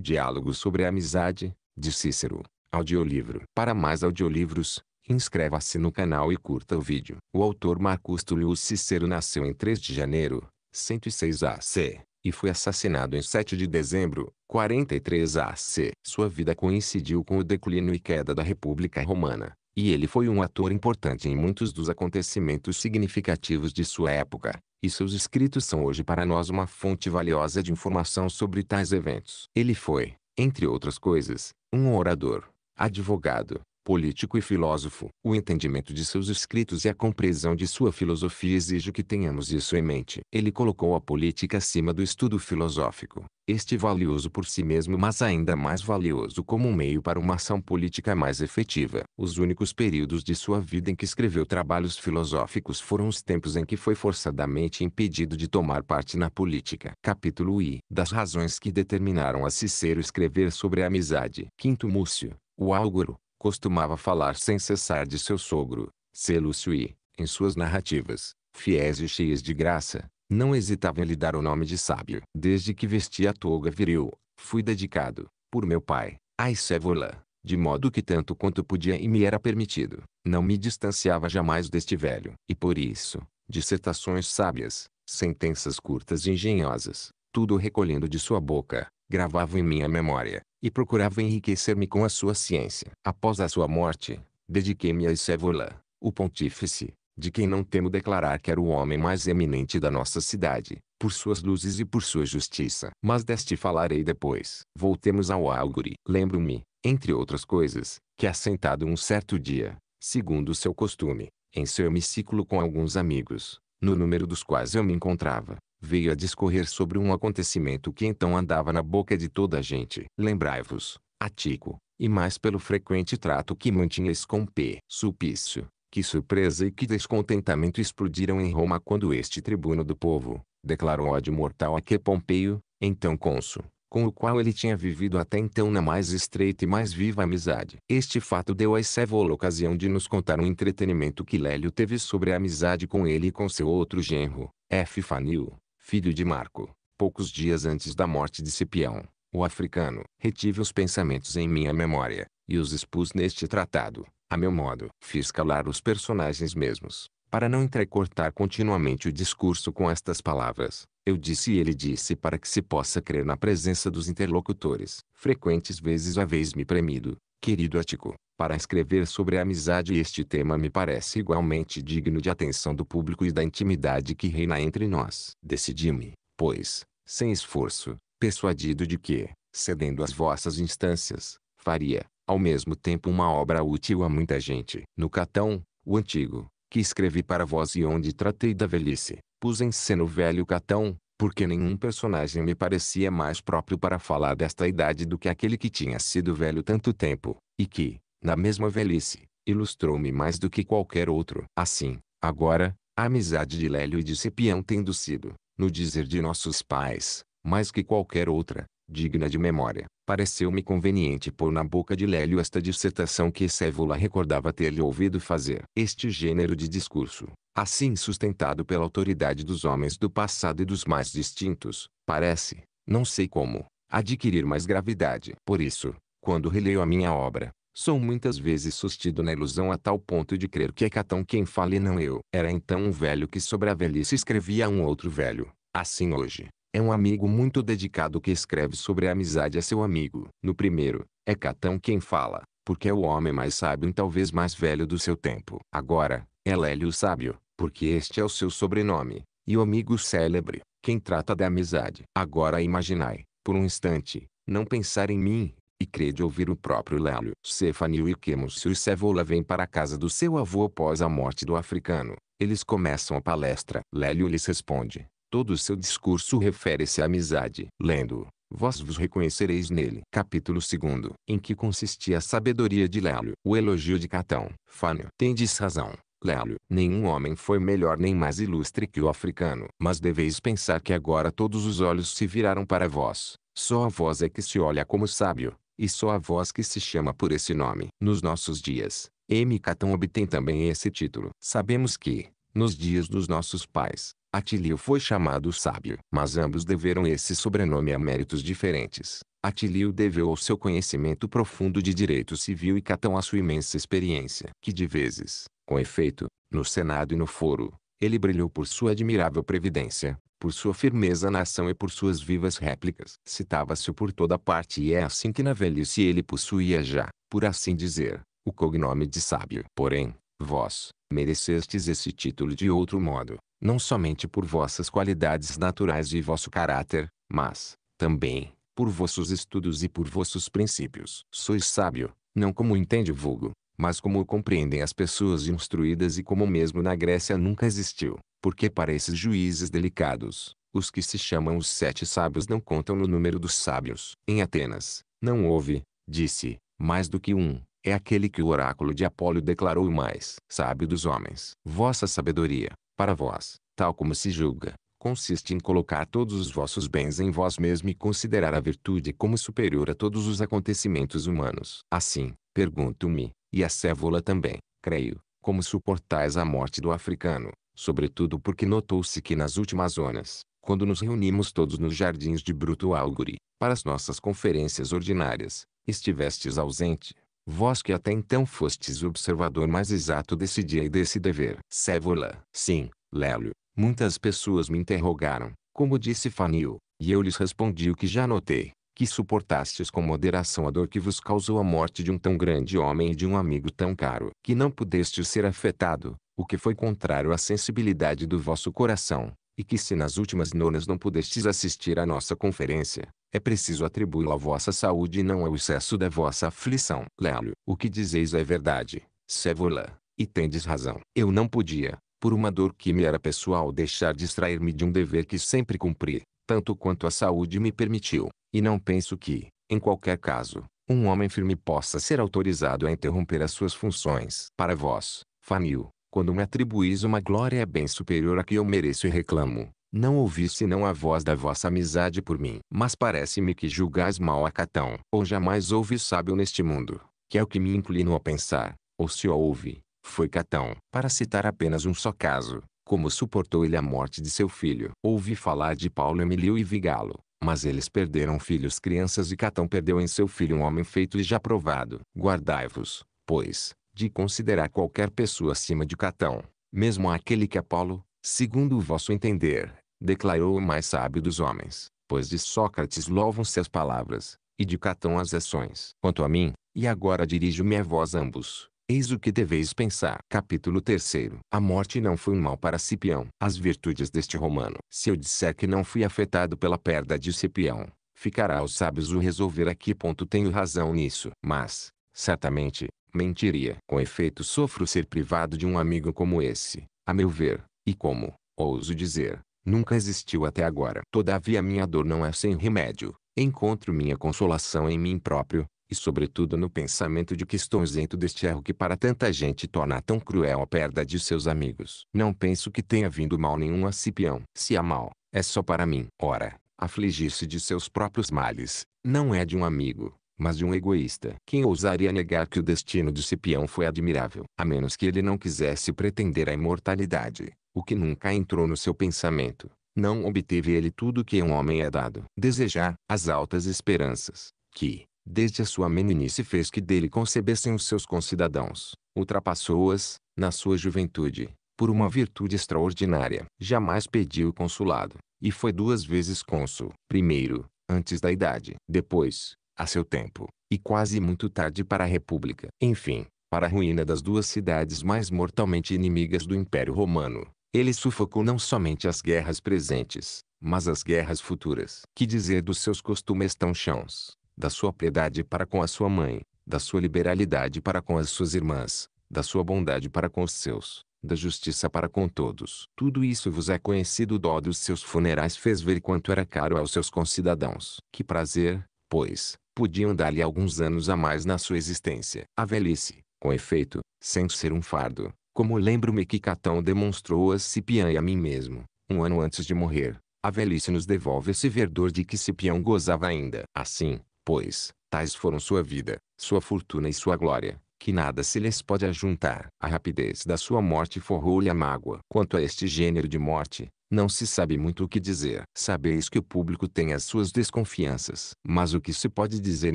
Diálogo sobre a Amizade, de Cícero. Audiolivro. Para mais audiolivros, inscreva-se no canal e curta o vídeo. O autor Marcos Túlio Cícero nasceu em 3 de janeiro, 106 AC, e foi assassinado em 7 de dezembro, 43 AC. Sua vida coincidiu com o declínio e queda da República Romana. E ele foi um ator importante em muitos dos acontecimentos significativos de sua época, e seus escritos são hoje para nós uma fonte valiosa de informação sobre tais eventos. Ele foi, entre outras coisas, um orador, advogado, político e filósofo. O entendimento de seus escritos e a compreensão de sua filosofia exige que tenhamos isso em mente. Ele colocou a política acima do estudo filosófico. Este valioso por si mesmo mas ainda mais valioso como um meio para uma ação política mais efetiva. Os únicos períodos de sua vida em que escreveu trabalhos filosóficos foram os tempos em que foi forçadamente impedido de tomar parte na política. Capítulo I. Das razões que determinaram a Cicero escrever sobre a amizade. Quinto Múcio. O Álgoro, costumava falar sem cessar de seu sogro, Selúcio e, em suas narrativas, fiéis e cheias de graça, não hesitava em lhe dar o nome de sábio. Desde que vesti a toga viril, fui dedicado, por meu pai, à Sévola, de modo que tanto quanto podia e me era permitido, não me distanciava jamais deste velho. E por isso, dissertações sábias, sentenças curtas e engenhosas, tudo recolhendo de sua boca, gravavam em minha memória, e procurava enriquecer-me com a sua ciência. Após a sua morte, dediquei-me a Isévola, o pontífice, de quem não temo declarar que era o homem mais eminente da nossa cidade, por suas luzes e por sua justiça. Mas deste falarei depois. Voltemos ao Álgore. Lembro-me, entre outras coisas, que assentado um certo dia, segundo seu costume, em seu hemiciclo com alguns amigos, no número dos quais eu me encontrava, veio a discorrer sobre um acontecimento que então andava na boca de toda a gente. Lembrai-vos, Atico, e mais pelo frequente trato que mantinhas com P. Supício, que surpresa e que descontentamento explodiram em Roma quando este tribuno do povo, declarou ódio mortal a que Pompeio, então cônsul, com o qual ele tinha vivido até então na mais estreita e mais viva amizade. Este fato deu a Essévola ocasião de nos contar um entretenimento que Lélio teve sobre a amizade com ele e com seu outro genro, F. Fanil, filho de Marco, poucos dias antes da morte de Cipião, o africano, retive os pensamentos em minha memória, e os expus neste tratado, a meu modo. Fiz calar os personagens mesmos, para não entrecortar continuamente o discurso com estas palavras. Eu disse e ele disse para que se possa crer na presença dos interlocutores. Frequentes vezes a vez me premido, querido Ático, para escrever sobre a amizade e este tema me parece igualmente digno de atenção do público e da intimidade que reina entre nós. Decidi-me, pois, sem esforço, persuadido de que, cedendo às vossas instâncias, faria, ao mesmo tempo uma obra útil a muita gente. No Catão, o antigo, que escrevi para vós e onde tratei da velhice, pus em cena o velho Catão, porque nenhum personagem me parecia mais próprio para falar desta idade do que aquele que tinha sido velho tanto tempo, e que, na mesma velhice, ilustrou-me mais do que qualquer outro. Assim, agora, a amizade de Lélio e de Cepião tendo sido, no dizer de nossos pais, mais que qualquer outra, digna de memória, pareceu-me conveniente pôr na boca de Lélio esta dissertação que Sévola recordava ter-lhe ouvido fazer. Este gênero de discurso, assim sustentado pela autoridade dos homens do passado e dos mais distintos, parece, não sei como, adquirir mais gravidade. Por isso, quando releio a minha obra, Sou muitas vezes sustido na ilusão a tal ponto de crer que é Catão quem fala e não eu. Era então um velho que sobre a velhice escrevia a um outro velho. Assim hoje, é um amigo muito dedicado que escreve sobre a amizade a seu amigo. No primeiro, é Catão quem fala, porque é o homem mais sábio e talvez mais velho do seu tempo. Agora, é Lélio o Sábio, porque este é o seu sobrenome, e o amigo célebre, quem trata da amizade. Agora imaginai, por um instante, não pensar em mim, e crede ouvir o próprio Lélio. Cefanil e Quemos e Cévola vêm para a casa do seu avô após a morte do africano. Eles começam a palestra. Lélio lhes responde. Todo o seu discurso refere-se à amizade. Lendo, vós vos reconhecereis nele. Capítulo 2. Em que consistia a sabedoria de Lélio? O elogio de Catão. Fânio. Tendes razão. Lélio. Nenhum homem foi melhor nem mais ilustre que o africano. Mas deveis pensar que agora todos os olhos se viraram para vós. Só a vós é que se olha como sábio e só a voz que se chama por esse nome. Nos nossos dias, M. Catão obtém também esse título. Sabemos que, nos dias dos nossos pais, Atilio foi chamado sábio, mas ambos deveram esse sobrenome a méritos diferentes. Atilio deveu ao seu conhecimento profundo de direito civil e Catão à sua imensa experiência, que de vezes, com efeito, no Senado e no Foro, ele brilhou por sua admirável previdência, por sua firmeza na ação e por suas vivas réplicas. Citava-se por toda parte e é assim que na velhice ele possuía já, por assim dizer, o cognome de sábio. Porém, vós, merecestes esse título de outro modo, não somente por vossas qualidades naturais e vosso caráter, mas, também, por vossos estudos e por vossos princípios. Sois sábio, não como entende o vulgo, mas como o compreendem as pessoas instruídas e como mesmo na Grécia nunca existiu, porque para esses juízes delicados, os que se chamam os sete sábios não contam no número dos sábios. Em Atenas, não houve, disse, mais do que um, é aquele que o oráculo de Apolo declarou o mais sábio dos homens. Vossa sabedoria, para vós, tal como se julga, consiste em colocar todos os vossos bens em vós mesmo e considerar a virtude como superior a todos os acontecimentos humanos. Assim, pergunto-me, e a Cévola também, creio, como suportais a morte do africano, sobretudo porque notou-se que nas últimas zonas, quando nos reunimos todos nos jardins de Bruto Álguri, para as nossas conferências ordinárias, estivestes ausente, vós que até então fostes o observador mais exato desse dia e desse dever. Cévola. Sim, Lélio, muitas pessoas me interrogaram, como disse Fanil, e eu lhes respondi o que já notei que suportastes com moderação a dor que vos causou a morte de um tão grande homem e de um amigo tão caro, que não pudestes ser afetado, o que foi contrário à sensibilidade do vosso coração, e que se nas últimas nonas não pudestes assistir à nossa conferência, é preciso atribuí-lo à vossa saúde e não ao excesso da vossa aflição. Lélio, o que dizeis é verdade, Sévola, e tendes razão. Eu não podia, por uma dor que me era pessoal deixar distrair-me de um dever que sempre cumpri, tanto quanto a saúde me permitiu. E não penso que, em qualquer caso, um homem firme possa ser autorizado a interromper as suas funções. Para vós, Fanil, quando me atribuís uma glória bem superior à que eu mereço e reclamo, não ouvi senão a voz da vossa amizade por mim. Mas parece-me que julgais mal a Catão, ou jamais houve sábio neste mundo, que é o que me inclino a pensar, ou se houve, foi Catão. Para citar apenas um só caso, como suportou ele a morte de seu filho. Ouvi falar de Paulo Emilio e Vigalo, mas eles perderam filhos crianças e Catão perdeu em seu filho um homem feito e já provado. Guardai-vos, pois, de considerar qualquer pessoa acima de Catão, mesmo aquele que é Apolo, segundo o vosso entender, declarou o mais sábio dos homens, pois de Sócrates louvam-se as palavras, e de Catão as ações. Quanto a mim, e agora dirijo minha voz a ambos, Eis o que deveis pensar. Capítulo 3 A morte não foi um mal para Cipião. As virtudes deste romano. Se eu disser que não fui afetado pela perda de Cipião, ficará aos sábios o resolver a que ponto tenho razão nisso. Mas, certamente, mentiria. Com efeito sofro ser privado de um amigo como esse, a meu ver, e como, ouso dizer, nunca existiu até agora. Todavia minha dor não é sem remédio. Encontro minha consolação em mim próprio, e sobretudo no pensamento de que estou isento deste erro que para tanta gente torna tão cruel a perda de seus amigos. Não penso que tenha vindo mal nenhum a Cipião. Se há mal, é só para mim. Ora, afligir-se de seus próprios males, não é de um amigo, mas de um egoísta. Quem ousaria negar que o destino de Cipião foi admirável? A menos que ele não quisesse pretender a imortalidade, o que nunca entrou no seu pensamento. Não obteve ele tudo que um homem é dado. Desejar as altas esperanças, que, desde a sua meninice fez que dele concebessem os seus concidadãos, ultrapassou-as, na sua juventude, por uma virtude extraordinária. Jamais pediu o consulado, e foi duas vezes cônsul. Primeiro, antes da idade. Depois, a seu tempo, e quase muito tarde para a República. Enfim, para a ruína das duas cidades mais mortalmente inimigas do Império Romano. Ele sufocou não somente as guerras presentes, mas as guerras futuras. Que dizer dos seus costumes tão chãos, da sua piedade para com a sua mãe, da sua liberalidade para com as suas irmãs, da sua bondade para com os seus, da justiça para com todos. Tudo isso vos é conhecido o dó dos seus funerais fez ver quanto era caro aos seus concidadãos. Que prazer, pois, podiam dar-lhe alguns anos a mais na sua existência. A velhice, com efeito, sem ser um fardo, como lembro-me que Catão demonstrou a Cipião e a mim mesmo, um ano antes de morrer, a velhice nos devolve esse verdor de que Cipião gozava ainda. Assim, pois, tais foram sua vida, sua fortuna e sua glória, que nada se lhes pode ajuntar. A rapidez da sua morte forrou-lhe a mágoa. Quanto a este gênero de morte, não se sabe muito o que dizer. Sabeis que o público tem as suas desconfianças. Mas o que se pode dizer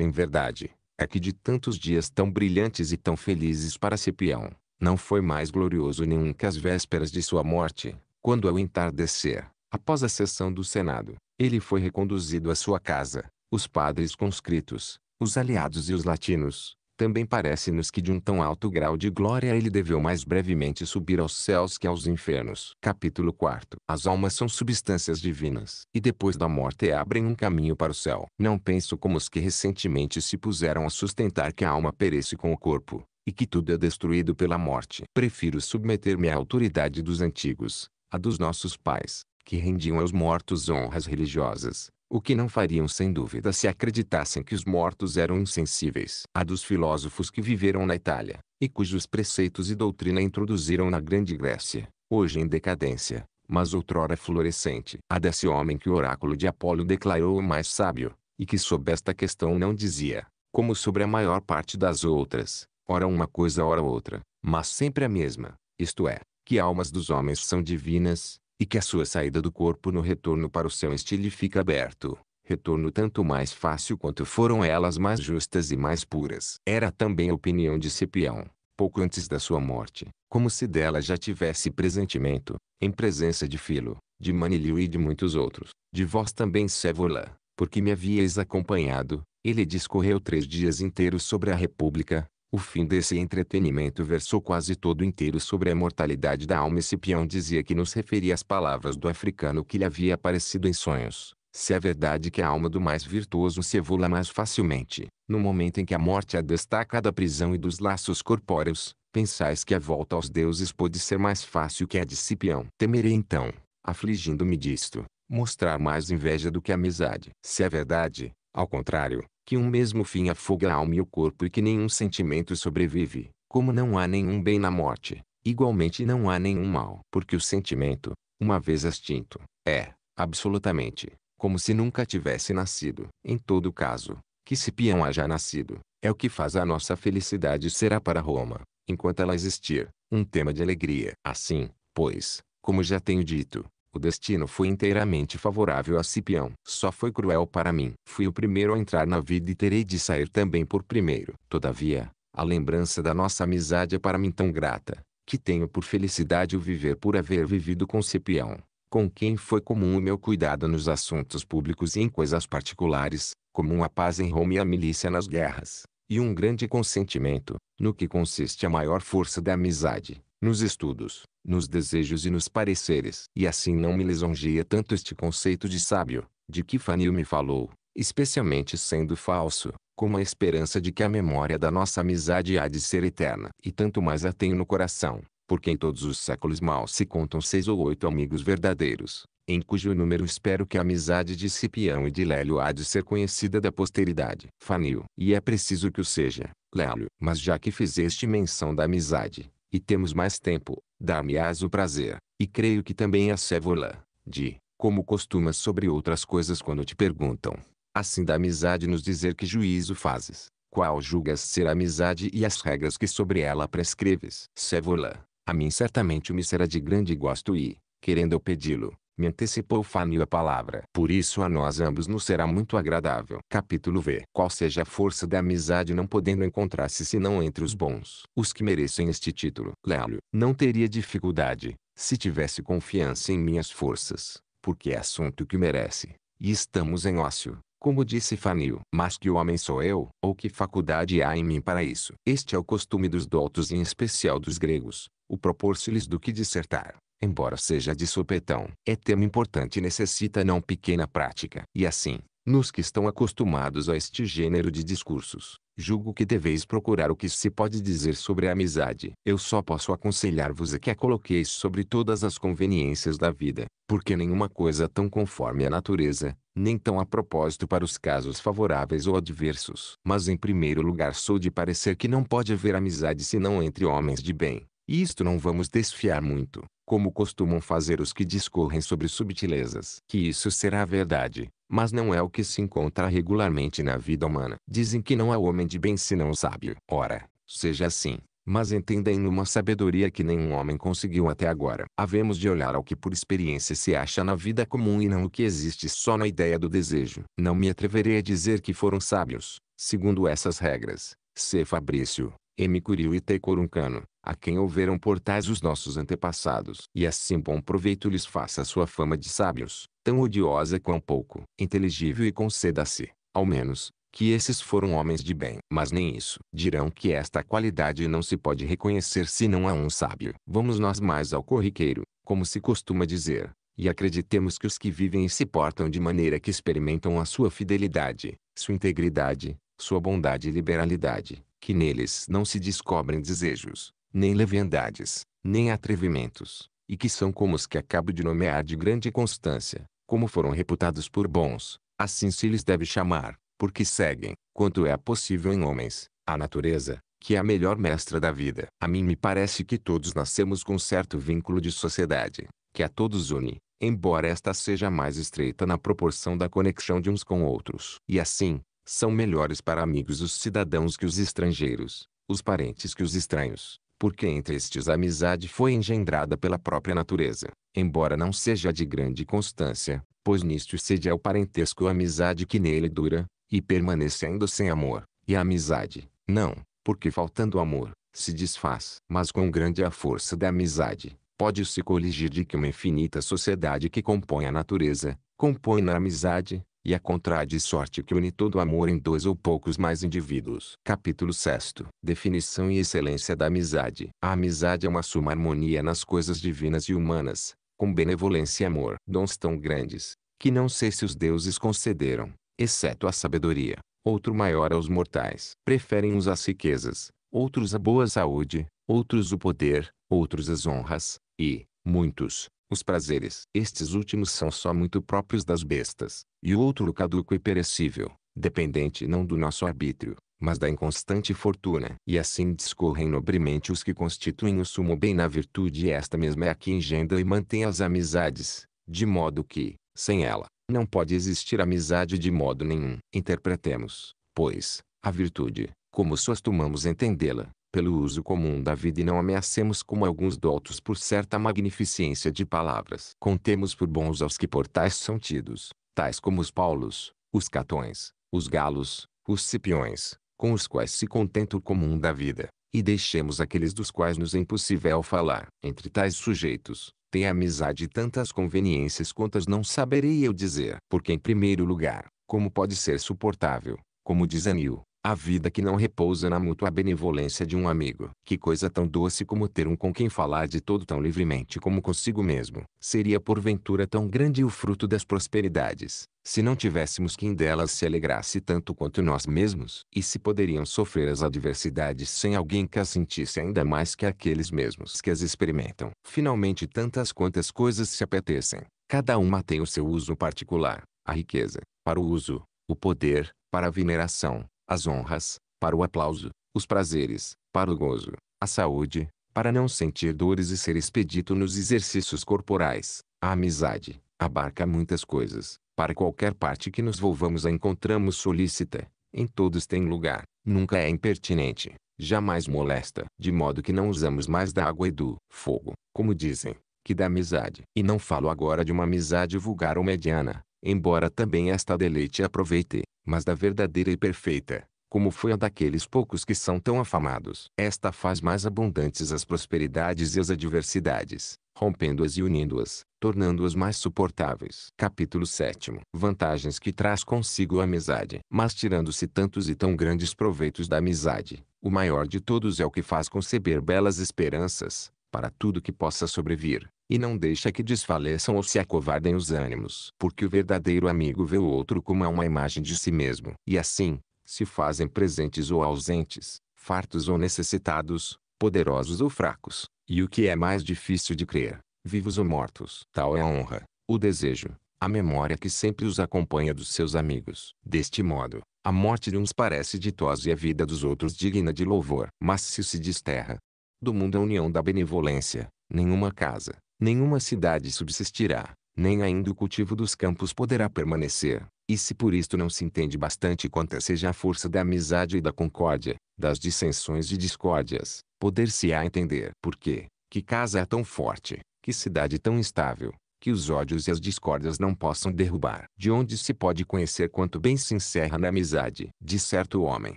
em verdade, é que de tantos dias tão brilhantes e tão felizes para Cipião, não foi mais glorioso nenhum que as vésperas de sua morte, quando ao entardecer, após a sessão do Senado, ele foi reconduzido à sua casa, os padres conscritos, os aliados e os latinos, também parece-nos que de um tão alto grau de glória ele deveu mais brevemente subir aos céus que aos infernos. Capítulo 4 As almas são substâncias divinas, e depois da morte abrem um caminho para o céu. Não penso como os que recentemente se puseram a sustentar que a alma perece com o corpo, e que tudo é destruído pela morte. Prefiro submeter-me à autoridade dos antigos, a dos nossos pais, que rendiam aos mortos honras religiosas, o que não fariam sem dúvida se acreditassem que os mortos eram insensíveis a dos filósofos que viveram na Itália, e cujos preceitos e doutrina introduziram na Grande Grécia, hoje em decadência, mas outrora florescente, a desse homem que o oráculo de Apolo declarou o mais sábio, e que sob esta questão não dizia, como sobre a maior parte das outras, ora uma coisa ora outra, mas sempre a mesma, isto é, que almas dos homens são divinas, e que a sua saída do corpo no retorno para o seu estilo fica aberto, retorno tanto mais fácil quanto foram elas mais justas e mais puras. Era também a opinião de Cipião, pouco antes da sua morte, como se dela já tivesse presentimento, em presença de Filo, de Manilio e de muitos outros, de vós também Sévola, porque me havíeis acompanhado, ele discorreu três dias inteiros sobre a República, o fim desse entretenimento versou quase todo inteiro sobre a mortalidade da alma. Esse peão dizia que nos referia às palavras do africano que lhe havia aparecido em sonhos. Se é verdade que a alma do mais virtuoso se evula mais facilmente, no momento em que a morte a destaca da prisão e dos laços corpóreos, pensais que a volta aos deuses pode ser mais fácil que a de Cipião. Temerei então, afligindo-me disto, mostrar mais inveja do que amizade. Se é verdade, ao contrário, que um mesmo fim afoga a alma e o corpo e que nenhum sentimento sobrevive, como não há nenhum bem na morte, igualmente não há nenhum mal. Porque o sentimento, uma vez extinto, é, absolutamente, como se nunca tivesse nascido. Em todo caso, que se haja nascido, é o que faz a nossa felicidade será para Roma, enquanto ela existir, um tema de alegria. Assim, pois, como já tenho dito, o destino foi inteiramente favorável a Cipião. Só foi cruel para mim. Fui o primeiro a entrar na vida e terei de sair também por primeiro. Todavia, a lembrança da nossa amizade é para mim tão grata, que tenho por felicidade o viver por haver vivido com Cipião, com quem foi comum o meu cuidado nos assuntos públicos e em coisas particulares, comum a paz em Roma e a milícia nas guerras, e um grande consentimento, no que consiste a maior força da amizade, nos estudos, nos desejos e nos pareceres. E assim não me lisonjeia tanto este conceito de sábio, de que Fanil me falou, especialmente sendo falso, como a esperança de que a memória da nossa amizade há de ser eterna. E tanto mais a tenho no coração, porque em todos os séculos mal se contam seis ou oito amigos verdadeiros, em cujo número espero que a amizade de Cipião e de Lélio há de ser conhecida da posteridade. Fanil. E é preciso que o seja, Lélio. Mas já que fizeste menção da amizade, e temos mais tempo, dar-me-ás o prazer, e creio que também a sévola, de, como costumas sobre outras coisas quando te perguntam, assim da amizade nos dizer que juízo fazes, qual julgas ser a amizade e as regras que sobre ela prescreves. Sévola, a mim certamente me será de grande gosto e, querendo eu pedi-lo, me antecipou Fânio a palavra. Por isso a nós ambos nos será muito agradável. Capítulo V. Qual seja a força da amizade não podendo encontrar-se senão entre os bons. Os que merecem este título. Lélio, Não teria dificuldade, se tivesse confiança em minhas forças, porque é assunto que merece. E estamos em ócio. Como disse Fanil, mas que homem sou eu, ou que faculdade há em mim para isso? Este é o costume dos doutos e em especial dos gregos, o propor-se-lhes do que dissertar embora seja de supetão, é tema importante e necessita não pequena prática. E assim, nos que estão acostumados a este gênero de discursos, julgo que deveis procurar o que se pode dizer sobre a amizade. Eu só posso aconselhar-vos a é que a coloqueis sobre todas as conveniências da vida, porque nenhuma coisa tão conforme à natureza, nem tão a propósito para os casos favoráveis ou adversos. Mas em primeiro lugar sou de parecer que não pode haver amizade senão entre homens de bem. E isto não vamos desfiar muito, como costumam fazer os que discorrem sobre subtilezas. Que isso será verdade, mas não é o que se encontra regularmente na vida humana. Dizem que não há homem de bem senão o sábio. Ora, seja assim, mas entendem numa sabedoria que nenhum homem conseguiu até agora. Havemos de olhar ao que por experiência se acha na vida comum e não o que existe só na ideia do desejo. Não me atreverei a dizer que foram sábios, segundo essas regras. C. Fabrício, M. Curio e T. Coruncano a quem houveram portais os nossos antepassados, e assim bom proveito lhes faça a sua fama de sábios, tão odiosa quão pouco inteligível e conceda-se, ao menos, que esses foram homens de bem. Mas nem isso. Dirão que esta qualidade não se pode reconhecer senão a um sábio. Vamos nós mais ao corriqueiro, como se costuma dizer, e acreditemos que os que vivem e se portam de maneira que experimentam a sua fidelidade, sua integridade, sua bondade e liberalidade, que neles não se descobrem desejos, nem leviandades, nem atrevimentos, e que são como os que acabo de nomear de grande constância, como foram reputados por bons, assim se lhes deve chamar, porque seguem, quanto é possível em homens, a natureza, que é a melhor mestra da vida. A mim me parece que todos nascemos com certo vínculo de sociedade, que a todos une, embora esta seja mais estreita na proporção da conexão de uns com outros. E assim, são melhores para amigos os cidadãos que os estrangeiros, os parentes que os estranhos, porque entre estes a amizade foi engendrada pela própria natureza, embora não seja de grande constância, pois nisto cede ao parentesco a amizade que nele dura, e permanecendo sem amor, e a amizade, não, porque faltando amor, se desfaz. Mas quão grande a força da amizade, pode-se coligir de que uma infinita sociedade que compõe a natureza, compõe na amizade, e a contrade sorte que une todo amor em dois ou poucos mais indivíduos. Capítulo 6 Definição e excelência da amizade. A amizade é uma suma harmonia nas coisas divinas e humanas, com benevolência e amor. Dons tão grandes, que não sei se os deuses concederam, exceto a sabedoria, outro maior aos mortais. Preferem uns as riquezas, outros a boa saúde, outros o poder, outros as honras, e, muitos, os prazeres, estes últimos são só muito próprios das bestas, e o outro caduco e perecível, dependente não do nosso arbítrio, mas da inconstante fortuna. E assim discorrem nobremente os que constituem o sumo bem na virtude e esta mesma é a que engendra e mantém as amizades, de modo que, sem ela, não pode existir amizade de modo nenhum. Interpretemos, pois, a virtude, como só tomamos entendê-la, pelo uso comum da vida e não ameacemos como alguns doutos por certa magnificência de palavras. Contemos por bons aos que por tais são tidos, tais como os paulos, os catões, os galos, os cipiões, com os quais se contenta o comum da vida, e deixemos aqueles dos quais nos é impossível falar. Entre tais sujeitos, tem amizade tantas conveniências quantas não saberei eu dizer. Porque em primeiro lugar, como pode ser suportável, como diz Anil, a vida que não repousa na mútua benevolência de um amigo. Que coisa tão doce como ter um com quem falar de todo tão livremente como consigo mesmo. Seria porventura tão grande o fruto das prosperidades, se não tivéssemos quem delas se alegrasse tanto quanto nós mesmos. E se poderiam sofrer as adversidades sem alguém que as sentisse ainda mais que aqueles mesmos que as experimentam. Finalmente tantas quantas coisas se apetecem. Cada uma tem o seu uso particular. A riqueza, para o uso. O poder, para a veneração as honras, para o aplauso, os prazeres, para o gozo, a saúde, para não sentir dores e ser expedito nos exercícios corporais, a amizade, abarca muitas coisas, para qualquer parte que nos volvamos a encontramos solícita, em todos tem lugar, nunca é impertinente, jamais molesta, de modo que não usamos mais da água e do fogo, como dizem, que da amizade. E não falo agora de uma amizade vulgar ou mediana, embora também esta deleite aproveite, mas da verdadeira e perfeita, como foi a daqueles poucos que são tão afamados. Esta faz mais abundantes as prosperidades e as adversidades, rompendo-as e unindo-as, tornando-as mais suportáveis. Capítulo 7. Vantagens que traz consigo a amizade. Mas tirando-se tantos e tão grandes proveitos da amizade, o maior de todos é o que faz conceber belas esperanças, para tudo que possa sobrevir, e não deixa que desfaleçam ou se acovardem os ânimos, porque o verdadeiro amigo vê o outro como a uma imagem de si mesmo, e assim, se fazem presentes ou ausentes, fartos ou necessitados, poderosos ou fracos, e o que é mais difícil de crer, vivos ou mortos. Tal é a honra, o desejo, a memória que sempre os acompanha dos seus amigos. Deste modo, a morte de uns parece ditosa e a vida dos outros digna de louvor. Mas se se desterra, do mundo a é união da benevolência, nenhuma casa, nenhuma cidade subsistirá, nem ainda o cultivo dos campos poderá permanecer. E se por isto não se entende bastante quanta seja a força da amizade e da concórdia, das dissensões e discórdias, poder-se-á entender por que, que casa é tão forte, que cidade tão estável, que os ódios e as discórdias não possam derrubar. De onde se pode conhecer quanto bem se encerra na amizade de certo homem,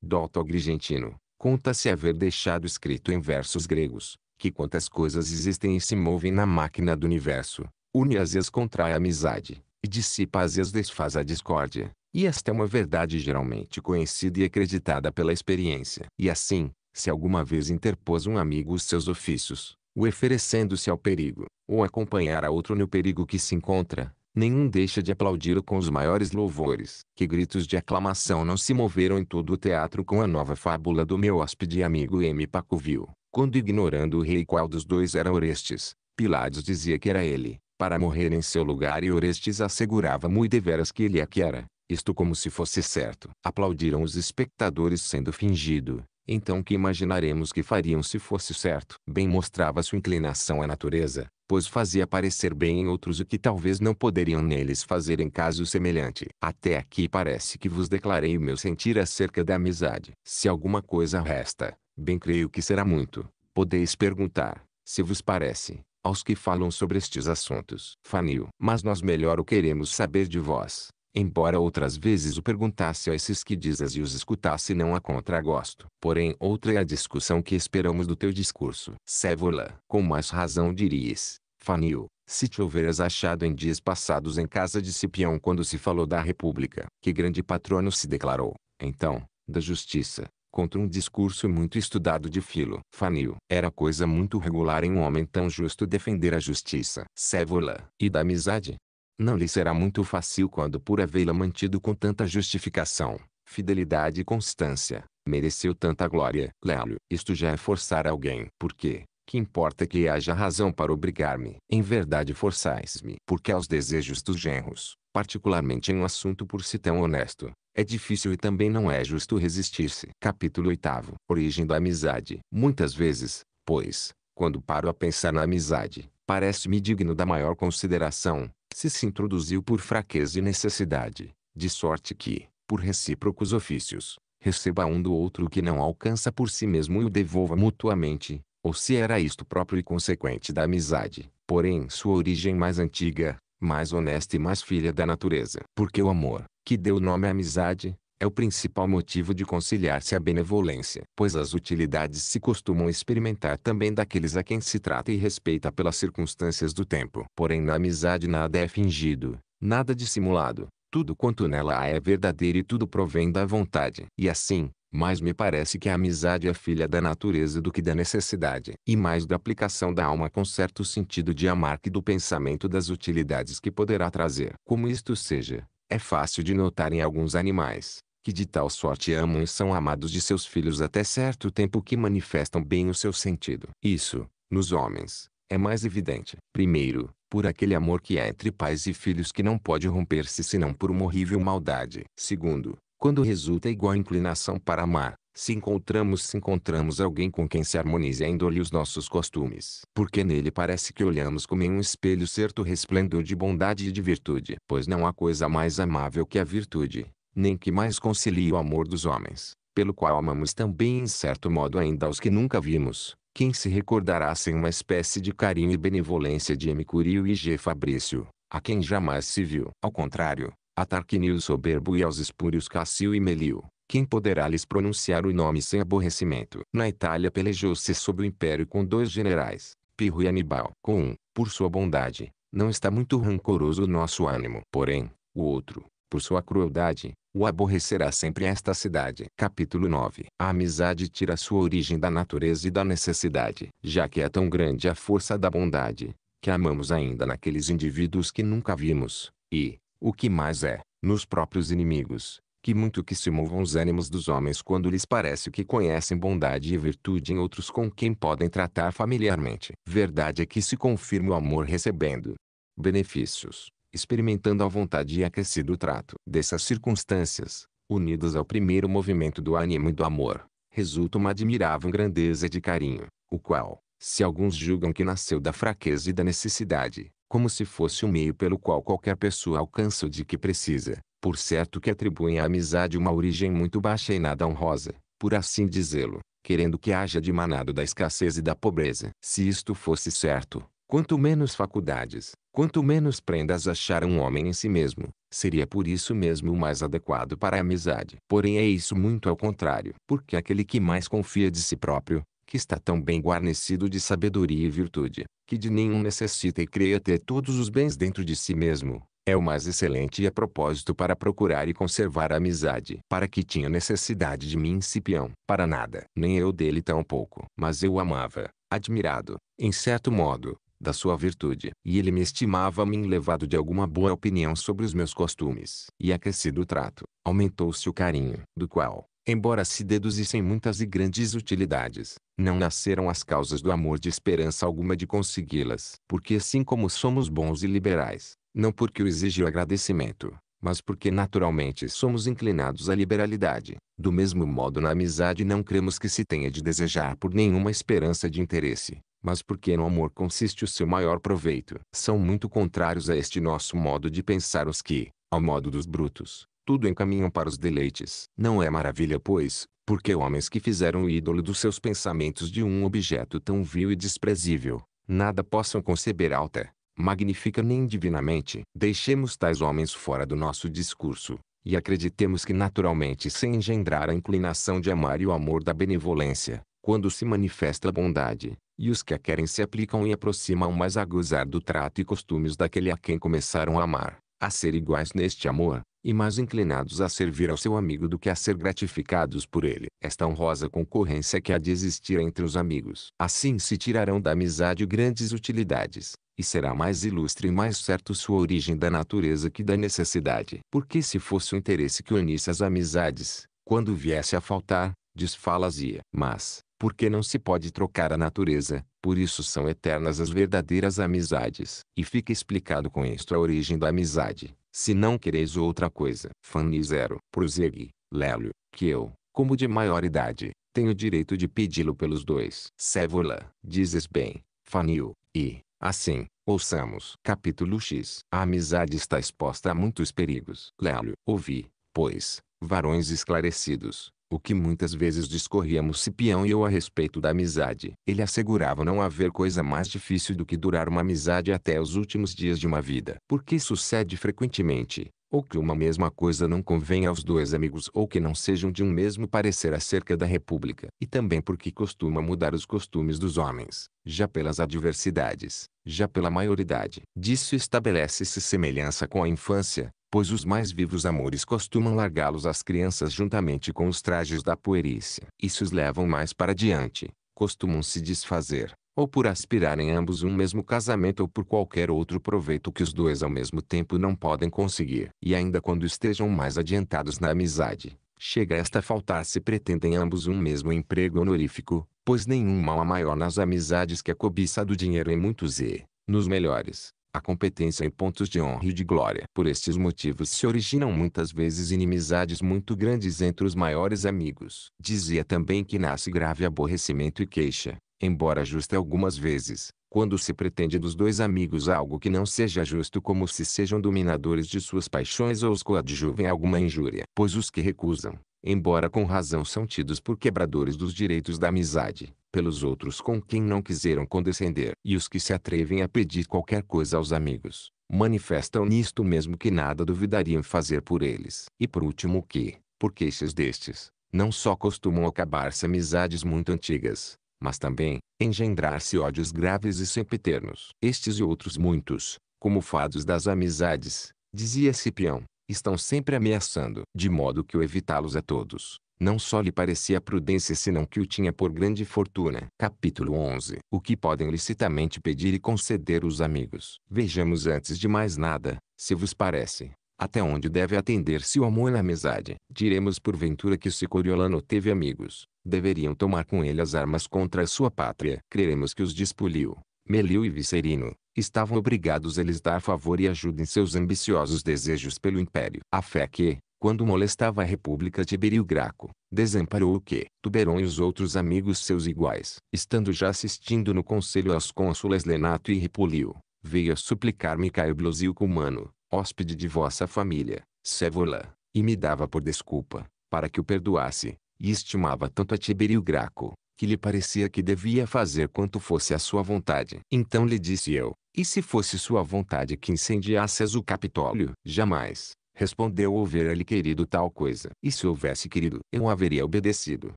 doto agrigentino, Conta-se haver deixado escrito em versos gregos, que quantas coisas existem e se movem na máquina do universo, une-as e as contrai a amizade, e dissipa-as e as desfaz a discórdia. E esta é uma verdade geralmente conhecida e acreditada pela experiência. E assim, se alguma vez interpôs um amigo os seus ofícios, o oferecendo-se ao perigo, ou acompanhar a outro no perigo que se encontra, nenhum deixa de aplaudir com os maiores louvores. Que gritos de aclamação não se moveram em todo o teatro com a nova fábula do meu hóspede e amigo M. Pacovil, quando ignorando o rei qual dos dois era Orestes, Pilatos dizia que era ele, para morrer em seu lugar e Orestes assegurava muito deveras que ele é que era, isto como se fosse certo. Aplaudiram os espectadores sendo fingido, então que imaginaremos que fariam se fosse certo? Bem mostrava sua inclinação à natureza, pois fazia parecer bem em outros o que talvez não poderiam neles fazer em caso semelhante. Até aqui parece que vos declarei o meu sentir acerca da amizade. Se alguma coisa resta, bem creio que será muito. Podeis perguntar, se vos parece, aos que falam sobre estes assuntos. Fanil. Mas nós melhor o queremos saber de vós embora outras vezes o perguntasse a esses que dizes e os escutasse não a contragosto. Porém outra é a discussão que esperamos do teu discurso. Sévola, com mais razão dirias, Fanil, se te houveras achado em dias passados em casa de Cipião quando se falou da República, que grande patrono se declarou, então, da justiça, contra um discurso muito estudado de Filo. Fanil. Era coisa muito regular em um homem tão justo defender a justiça. Sévola. E da amizade, não lhe será muito fácil quando por havê-la mantido com tanta justificação, fidelidade e constância, mereceu tanta glória. Lélio, isto já é forçar alguém. Por quê? Que importa que haja razão para obrigar-me? Em verdade forçais-me. Porque aos desejos dos genros, particularmente em um assunto por si tão honesto, é difícil e também não é justo resistir-se. Capítulo 8 Origem da amizade. Muitas vezes, pois, quando paro a pensar na amizade, parece-me digno da maior consideração, se se introduziu por fraqueza e necessidade, de sorte que, por recíprocos ofícios, receba um do outro o que não alcança por si mesmo e o devolva mutuamente, ou se era isto próprio e consequente da amizade, porém sua origem mais antiga, mais honesta e mais filha da natureza. Porque o amor, que deu nome à amizade, é o principal motivo de conciliar-se a benevolência, pois as utilidades se costumam experimentar também daqueles a quem se trata e respeita pelas circunstâncias do tempo. Porém na amizade nada é fingido, nada dissimulado, tudo quanto nela há é verdadeiro e tudo provém da vontade. E assim, mais me parece que a amizade é filha da natureza do que da necessidade, e mais da aplicação da alma com certo sentido de amar que do pensamento das utilidades que poderá trazer. Como isto seja, é fácil de notar em alguns animais, que de tal sorte amam e são amados de seus filhos até certo tempo que manifestam bem o seu sentido. Isso, nos homens, é mais evidente. Primeiro, por aquele amor que é entre pais e filhos que não pode romper-se senão por uma horrível maldade. Segundo, quando resulta igual inclinação para amar, se encontramos se encontramos alguém com quem se harmonize a índole os nossos costumes. Porque nele parece que olhamos como em um espelho certo resplendor de bondade e de virtude. Pois não há coisa mais amável que a virtude, nem que mais concilie o amor dos homens, pelo qual amamos também em certo modo ainda os que nunca vimos. Quem se recordará sem uma espécie de carinho e benevolência de Curio e G. Fabrício, a quem jamais se viu? Ao contrário, a Tarquinio soberbo e aos espúrios Cassio e Melio, quem poderá lhes pronunciar o nome sem aborrecimento? Na Itália pelejou-se sob o império com dois generais, Pirro e Anibal. Com um, por sua bondade, não está muito rancoroso o nosso ânimo. Porém, o outro, por sua crueldade, o aborrecerá sempre esta cidade. Capítulo 9 A amizade tira sua origem da natureza e da necessidade, já que é tão grande a força da bondade, que amamos ainda naqueles indivíduos que nunca vimos, e, o que mais é, nos próprios inimigos, que muito que se movam os ânimos dos homens quando lhes parece que conhecem bondade e virtude em outros com quem podem tratar familiarmente. Verdade é que se confirma o amor recebendo benefícios experimentando a vontade e aquecido trato. Dessas circunstâncias, unidas ao primeiro movimento do ânimo e do amor, resulta uma admirável grandeza de carinho, o qual, se alguns julgam que nasceu da fraqueza e da necessidade, como se fosse o um meio pelo qual qualquer pessoa alcança o de que precisa, por certo que atribuem à amizade uma origem muito baixa e nada honrosa, por assim dizê-lo, querendo que haja de manado da escassez e da pobreza. Se isto fosse certo, Quanto menos faculdades, quanto menos prendas achar um homem em si mesmo, seria por isso mesmo o mais adequado para a amizade. Porém é isso muito ao contrário, porque aquele que mais confia de si próprio, que está tão bem guarnecido de sabedoria e virtude, que de nenhum necessita e creia ter todos os bens dentro de si mesmo, é o mais excelente e a é propósito para procurar e conservar a amizade. Para que tinha necessidade de mim Cipião? Para nada. Nem eu dele tão pouco. Mas eu amava, admirado, em certo modo, da sua virtude. E ele me estimava-me levado de alguma boa opinião sobre os meus costumes. E aquecido o trato, aumentou-se o carinho, do qual, embora se deduzissem muitas e grandes utilidades, não nasceram as causas do amor de esperança alguma de consegui-las. Porque assim como somos bons e liberais, não porque o exige o agradecimento, mas porque naturalmente somos inclinados à liberalidade. Do mesmo modo na amizade não cremos que se tenha de desejar por nenhuma esperança de interesse, mas porque no amor consiste o seu maior proveito. São muito contrários a este nosso modo de pensar os que, ao modo dos brutos, tudo encaminham para os deleites. Não é maravilha, pois, porque homens que fizeram o ídolo dos seus pensamentos de um objeto tão vil e desprezível, nada possam conceber alta, magnífica nem divinamente. Deixemos tais homens fora do nosso discurso, e acreditemos que naturalmente sem engendrar a inclinação de amar e o amor da benevolência, quando se manifesta a bondade, e os que a querem se aplicam e aproximam mais a gozar do trato e costumes daquele a quem começaram a amar, a ser iguais neste amor, e mais inclinados a servir ao seu amigo do que a ser gratificados por ele. Esta honrosa concorrência que há de existir entre os amigos. Assim se tirarão da amizade grandes utilidades, e será mais ilustre e mais certo sua origem da natureza que da necessidade. Porque se fosse o interesse que unisse as amizades, quando viesse a faltar, desfalazia, Mas, porque não se pode trocar a natureza, por isso são eternas as verdadeiras amizades. E fica explicado com isto a origem da amizade, se não quereis outra coisa. Fanny Zero. Prosegue, Lélio, que eu, como de maior idade, tenho direito de pedi-lo pelos dois. Sévola, dizes bem, Fanil, e, assim, ouçamos. Capítulo X. A amizade está exposta a muitos perigos. Lélio, ouvi, pois, varões esclarecidos, o que muitas vezes discorríamos Cipião e eu a respeito da amizade. Ele assegurava não haver coisa mais difícil do que durar uma amizade até os últimos dias de uma vida. Porque sucede frequentemente, ou que uma mesma coisa não convenha aos dois amigos ou que não sejam de um mesmo parecer acerca da república. E também porque costuma mudar os costumes dos homens, já pelas adversidades, já pela maioridade. Disso estabelece-se semelhança com a infância, pois os mais vivos amores costumam largá-los às crianças juntamente com os trajes da puerícia. E se os levam mais para diante, costumam se desfazer, ou por aspirarem ambos um mesmo casamento ou por qualquer outro proveito que os dois ao mesmo tempo não podem conseguir. E ainda quando estejam mais adiantados na amizade, chega esta a faltar se pretendem ambos um mesmo emprego honorífico, pois nenhum mal há maior nas amizades que a cobiça do dinheiro em muitos e, nos melhores, a competência em pontos de honra e de glória. Por estes motivos se originam muitas vezes inimizades muito grandes entre os maiores amigos. Dizia também que nasce grave aborrecimento e queixa, embora justa algumas vezes, quando se pretende dos dois amigos algo que não seja justo como se sejam dominadores de suas paixões ou os coadjuvem alguma injúria. Pois os que recusam, embora com razão são tidos por quebradores dos direitos da amizade, pelos outros com quem não quiseram condescender. E os que se atrevem a pedir qualquer coisa aos amigos, manifestam nisto mesmo que nada duvidariam fazer por eles. E por último que, por queixas destes, não só costumam acabar-se amizades muito antigas, mas também, engendrar-se ódios graves e sempiternos. Estes e outros muitos, como fados das amizades, dizia Cipião, estão sempre ameaçando, de modo que o evitá-los a todos. Não só lhe parecia prudência senão que o tinha por grande fortuna. Capítulo 11. O que podem licitamente pedir e conceder os amigos. Vejamos antes de mais nada, se vos parece, até onde deve atender-se o amor na amizade. Diremos porventura que se Coriolano teve amigos, deveriam tomar com ele as armas contra a sua pátria. Creremos que os despoliu, Melio e Vicerino, estavam obrigados a lhes dar favor e ajuda em seus ambiciosos desejos pelo império. A fé que, quando molestava a República Tiberio Graco, desamparou o que Tuberon e os outros amigos seus iguais. Estando já assistindo no conselho aos cônsules Lenato e Ripulio, veio a suplicar-me Caio Blosio Cumano, hóspede de vossa família, Sévola, e me dava por desculpa, para que o perdoasse, e estimava tanto a Tiberio Graco, que lhe parecia que devia fazer quanto fosse a sua vontade. Então lhe disse eu, e se fosse sua vontade que incendiasses o Capitólio? Jamais, respondeu ver lhe querido tal coisa. E se houvesse querido, eu haveria obedecido.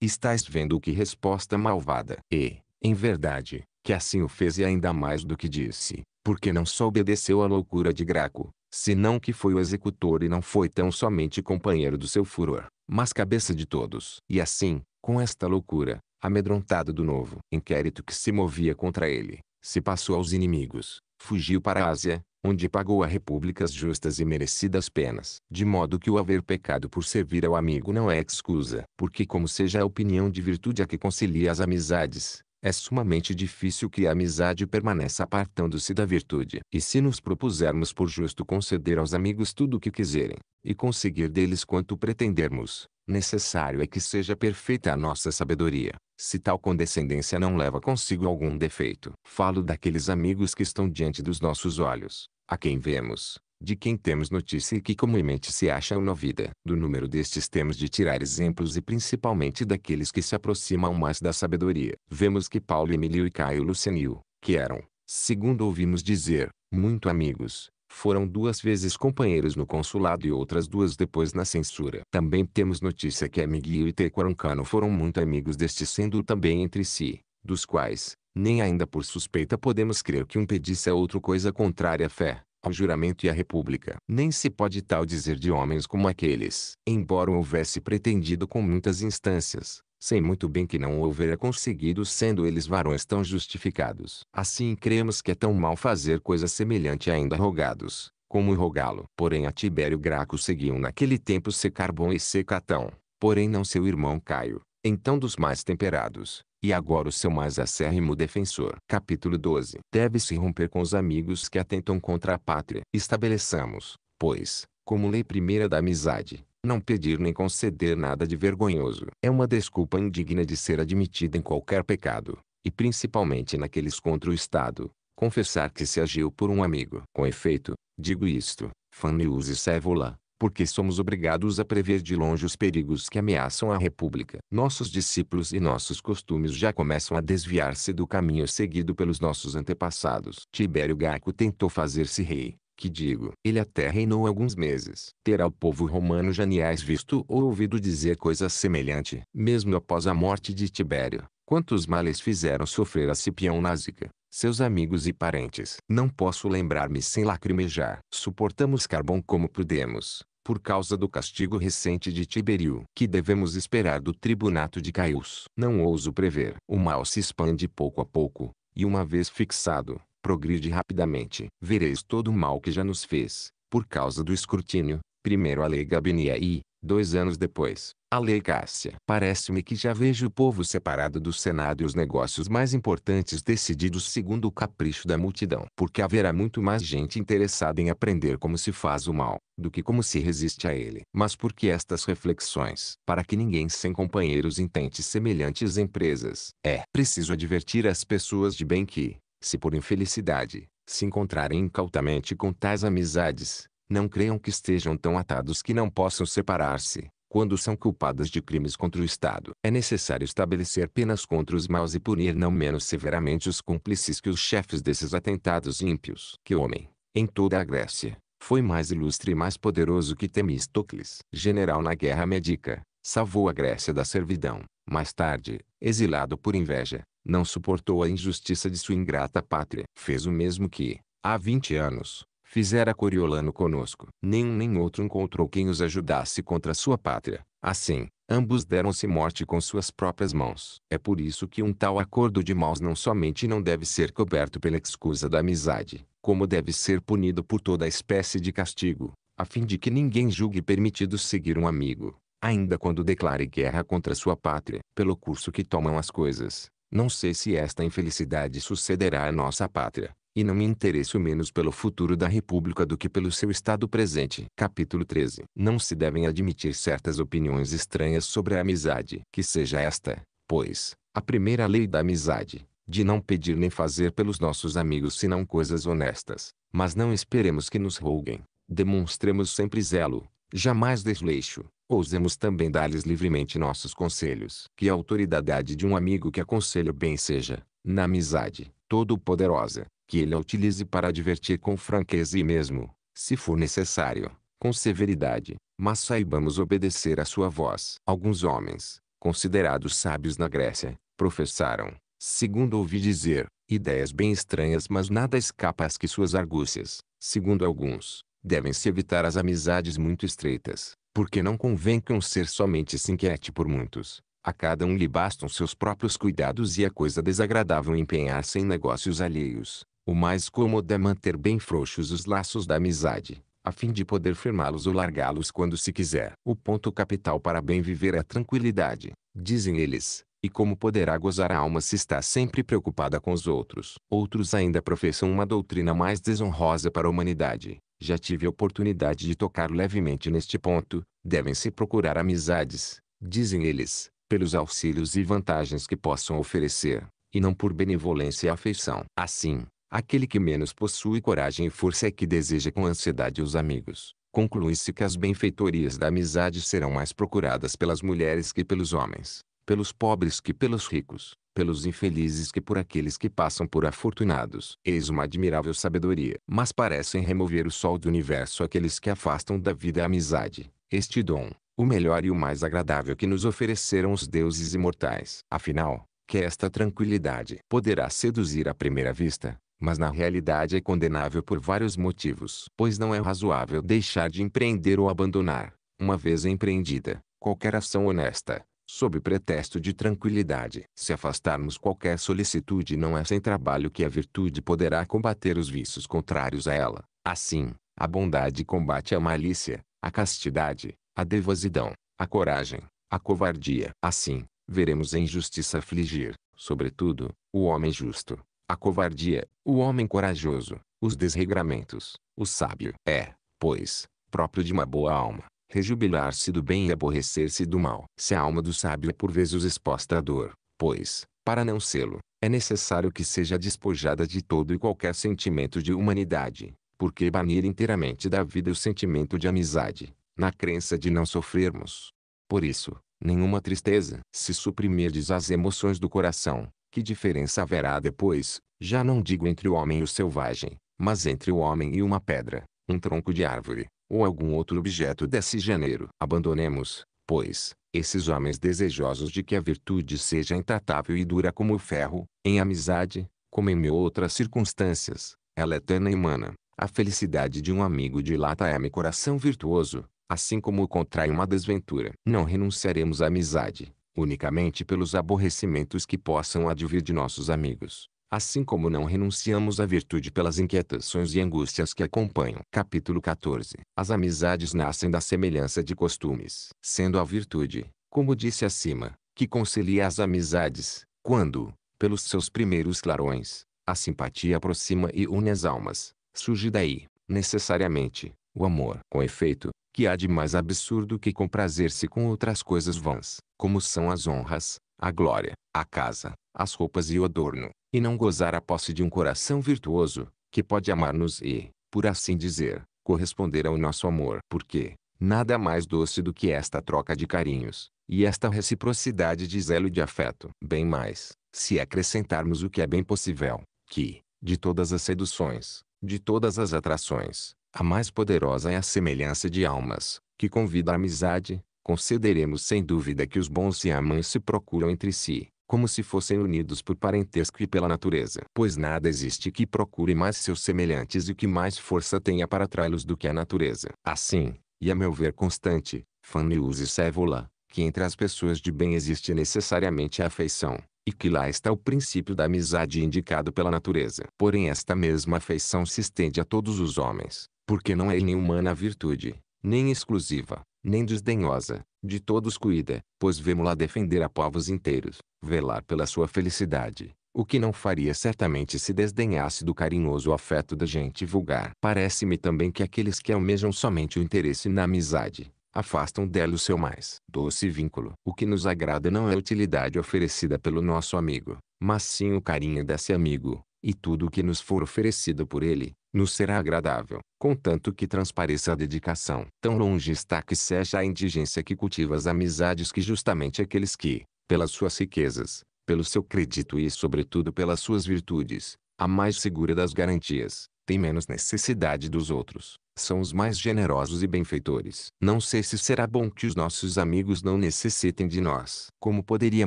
Estás vendo que resposta malvada. E, em verdade, que assim o fez e ainda mais do que disse, porque não só obedeceu à loucura de Graco, senão que foi o executor e não foi tão somente companheiro do seu furor, mas cabeça de todos. E assim, com esta loucura, amedrontado do novo inquérito que se movia contra ele, se passou aos inimigos, fugiu para a Ásia, onde pagou a repúblicas justas e merecidas penas. De modo que o haver pecado por servir ao amigo não é excusa, porque como seja a opinião de virtude a que concilia as amizades, é sumamente difícil que a amizade permaneça apartando-se da virtude. E se nos propusermos por justo conceder aos amigos tudo o que quiserem, e conseguir deles quanto pretendermos, necessário é que seja perfeita a nossa sabedoria, se tal condescendência não leva consigo algum defeito. Falo daqueles amigos que estão diante dos nossos olhos, a quem vemos, de quem temos notícia e que comumente se acham na vida. Do número destes temos de tirar exemplos e principalmente daqueles que se aproximam mais da sabedoria. Vemos que Paulo Emílio e Caio Lucenil, que eram, segundo ouvimos dizer, muito amigos, foram duas vezes companheiros no consulado e outras duas depois na censura. Também temos notícia que Amiguinho e Tequarancano foram muito amigos deste sendo também entre si, dos quais, nem ainda por suspeita podemos crer que um pedisse a outro coisa contrária à fé, ao juramento e à república. Nem se pode tal dizer de homens como aqueles. Embora houvesse pretendido com muitas instâncias, sei muito bem que não o houvera conseguido sendo eles varões tão justificados. Assim cremos que é tão mal fazer coisa semelhante ainda rogados, como rogá-lo. Porém a Tibério Graco seguiam naquele tempo carbon e Secatão, porém não seu irmão Caio, então dos mais temperados, e agora o seu mais acérrimo defensor. Capítulo 12 Deve-se romper com os amigos que atentam contra a pátria. Estabeleçamos, pois, como lei primeira da amizade, não pedir nem conceder nada de vergonhoso. É uma desculpa indigna de ser admitida em qualquer pecado, e principalmente naqueles contra o Estado. Confessar que se agiu por um amigo. Com efeito, digo isto, faneus e sévola, porque somos obrigados a prever de longe os perigos que ameaçam a República. Nossos discípulos e nossos costumes já começam a desviar-se do caminho seguido pelos nossos antepassados. Tibério Gaco tentou fazer-se rei, que digo, ele até reinou alguns meses. Terá o povo romano janiais visto ou ouvido dizer coisa semelhante, mesmo após a morte de Tibério. Quantos males fizeram sofrer a Cipião Násica, seus amigos e parentes. Não posso lembrar-me sem lacrimejar. Suportamos Carbon como pudemos, por causa do castigo recente de Tiberiu, que devemos esperar do tribunato de Caius. Não ouso prever. O mal se expande pouco a pouco, e uma vez fixado, progride rapidamente. Vereis todo o mal que já nos fez, por causa do escrutínio, primeiro a lei Gabinia e, dois anos depois, a lei Cássia. Parece-me que já vejo o povo separado do Senado e os negócios mais importantes decididos segundo o capricho da multidão. Porque haverá muito mais gente interessada em aprender como se faz o mal, do que como se resiste a ele. Mas por que estas reflexões? Para que ninguém sem companheiros intente semelhantes empresas. É preciso advertir as pessoas de bem que, se por infelicidade, se encontrarem incautamente com tais amizades, não creiam que estejam tão atados que não possam separar-se, quando são culpadas de crimes contra o Estado. É necessário estabelecer penas contra os maus e punir não menos severamente os cúmplices que os chefes desses atentados ímpios. Que homem, em toda a Grécia, foi mais ilustre e mais poderoso que Temistocles, General na Guerra Médica, salvou a Grécia da servidão. Mais tarde, exilado por inveja, não suportou a injustiça de sua ingrata pátria. Fez o mesmo que, há 20 anos, fizera Coriolano conosco. Nenhum nem outro encontrou quem os ajudasse contra sua pátria. Assim, ambos deram-se morte com suas próprias mãos. É por isso que um tal acordo de maus não somente não deve ser coberto pela excusa da amizade, como deve ser punido por toda espécie de castigo, a fim de que ninguém julgue permitido seguir um amigo, ainda quando declare guerra contra sua pátria, pelo curso que tomam as coisas não sei se esta infelicidade sucederá à nossa pátria, e não me interesso menos pelo futuro da República do que pelo seu estado presente. Capítulo 13 Não se devem admitir certas opiniões estranhas sobre a amizade. Que seja esta, pois, a primeira lei da amizade, de não pedir nem fazer pelos nossos amigos senão coisas honestas. Mas não esperemos que nos roguem. Demonstremos sempre zelo, jamais desleixo. Ousemos também dar-lhes livremente nossos conselhos. Que a autoridade de um amigo que aconselha bem seja, na amizade, todo-poderosa, que ele a utilize para advertir com franqueza e mesmo, se for necessário, com severidade, mas saibamos obedecer à sua voz. Alguns homens, considerados sábios na Grécia, professaram, segundo ouvi dizer, ideias bem estranhas mas nada escapa às que suas argúcias, segundo alguns, Devem-se evitar as amizades muito estreitas, porque não convém que um ser somente se inquiete por muitos. A cada um lhe bastam seus próprios cuidados e a coisa desagradável empenhar-se em negócios alheios. O mais cômodo é manter bem frouxos os laços da amizade, a fim de poder firmá-los ou largá-los quando se quiser. O ponto capital para bem viver é a tranquilidade, dizem eles. E como poderá gozar a alma se está sempre preocupada com os outros? Outros ainda professam uma doutrina mais desonrosa para a humanidade, já tive a oportunidade de tocar levemente neste ponto. Devem-se procurar amizades, dizem eles, pelos auxílios e vantagens que possam oferecer, e não por benevolência e afeição. Assim, aquele que menos possui coragem e força é que deseja com ansiedade os amigos. Conclui-se que as benfeitorias da amizade serão mais procuradas pelas mulheres que pelos homens, pelos pobres que pelos ricos pelos infelizes que por aqueles que passam por afortunados. Eis uma admirável sabedoria. Mas parecem remover o sol do universo aqueles que afastam da vida a amizade, este dom, o melhor e o mais agradável que nos ofereceram os deuses imortais. Afinal, que esta tranquilidade poderá seduzir à primeira vista, mas na realidade é condenável por vários motivos. Pois não é razoável deixar de empreender ou abandonar, uma vez empreendida, qualquer ação honesta, sob pretexto de tranquilidade. Se afastarmos qualquer solicitude não é sem trabalho que a virtude poderá combater os vícios contrários a ela. Assim, a bondade combate a malícia, a castidade, a devasidão, a coragem, a covardia. Assim, veremos a injustiça afligir, sobretudo, o homem justo, a covardia, o homem corajoso, os desregramentos, o sábio. É, pois, próprio de uma boa alma, rejubilar-se do bem e aborrecer-se do mal. Se a alma do sábio é por vezes exposta à dor, pois, para não sê-lo, é necessário que seja despojada de todo e qualquer sentimento de humanidade, porque banir inteiramente da vida o sentimento de amizade, na crença de não sofrermos. Por isso, nenhuma tristeza. Se suprimirdes as emoções do coração, que diferença haverá depois, já não digo entre o homem e o selvagem, mas entre o homem e uma pedra, um tronco de árvore, ou algum outro objeto desse gênero. Abandonemos, pois, esses homens desejosos de que a virtude seja intratável e dura como o ferro, em amizade, como em mil outras circunstâncias, ela é eterna e humana. A felicidade de um amigo dilata meu coração virtuoso, assim como contrai uma desventura. Não renunciaremos à amizade, unicamente pelos aborrecimentos que possam advir de nossos amigos assim como não renunciamos à virtude pelas inquietações e angústias que acompanham. Capítulo 14. As amizades nascem da semelhança de costumes, sendo a virtude, como disse acima, que concilia as amizades, quando, pelos seus primeiros clarões, a simpatia aproxima e une as almas, surge daí, necessariamente, o amor. Com efeito, que há de mais absurdo que comprazer-se com outras coisas vãs, como são as honras, a glória, a casa, as roupas e o adorno, e não gozar a posse de um coração virtuoso, que pode amar-nos e, por assim dizer, corresponder ao nosso amor. Porque, nada mais doce do que esta troca de carinhos, e esta reciprocidade de zelo e de afeto. Bem mais, se acrescentarmos o que é bem possível, que, de todas as seduções, de todas as atrações, a mais poderosa é a semelhança de almas, que convida à amizade, concederemos sem dúvida que os bons se amam e se procuram entre si, como se fossem unidos por parentesco e pela natureza. Pois nada existe que procure mais seus semelhantes e que mais força tenha para atraí-los do que a natureza. Assim, e a meu ver constante, faneuse e Sévola, que entre as pessoas de bem existe necessariamente a afeição, e que lá está o princípio da amizade indicado pela natureza. Porém esta mesma afeição se estende a todos os homens, porque não é inumana a virtude, nem exclusiva, nem desdenhosa, de todos cuida, pois vemos-la defender a povos inteiros, velar pela sua felicidade, o que não faria certamente se desdenhasse do carinhoso afeto da gente vulgar. Parece-me também que aqueles que almejam somente o interesse na amizade, afastam dela o seu mais doce vínculo. O que nos agrada não é a utilidade oferecida pelo nosso amigo, mas sim o carinho desse amigo, e tudo o que nos for oferecido por ele, nos será agradável, contanto que transpareça a dedicação. Tão longe está que seja a indigência que cultiva as amizades que justamente aqueles que, pelas suas riquezas, pelo seu crédito e sobretudo pelas suas virtudes, a mais segura das garantias, têm menos necessidade dos outros, são os mais generosos e benfeitores. Não sei se será bom que os nossos amigos não necessitem de nós. Como poderia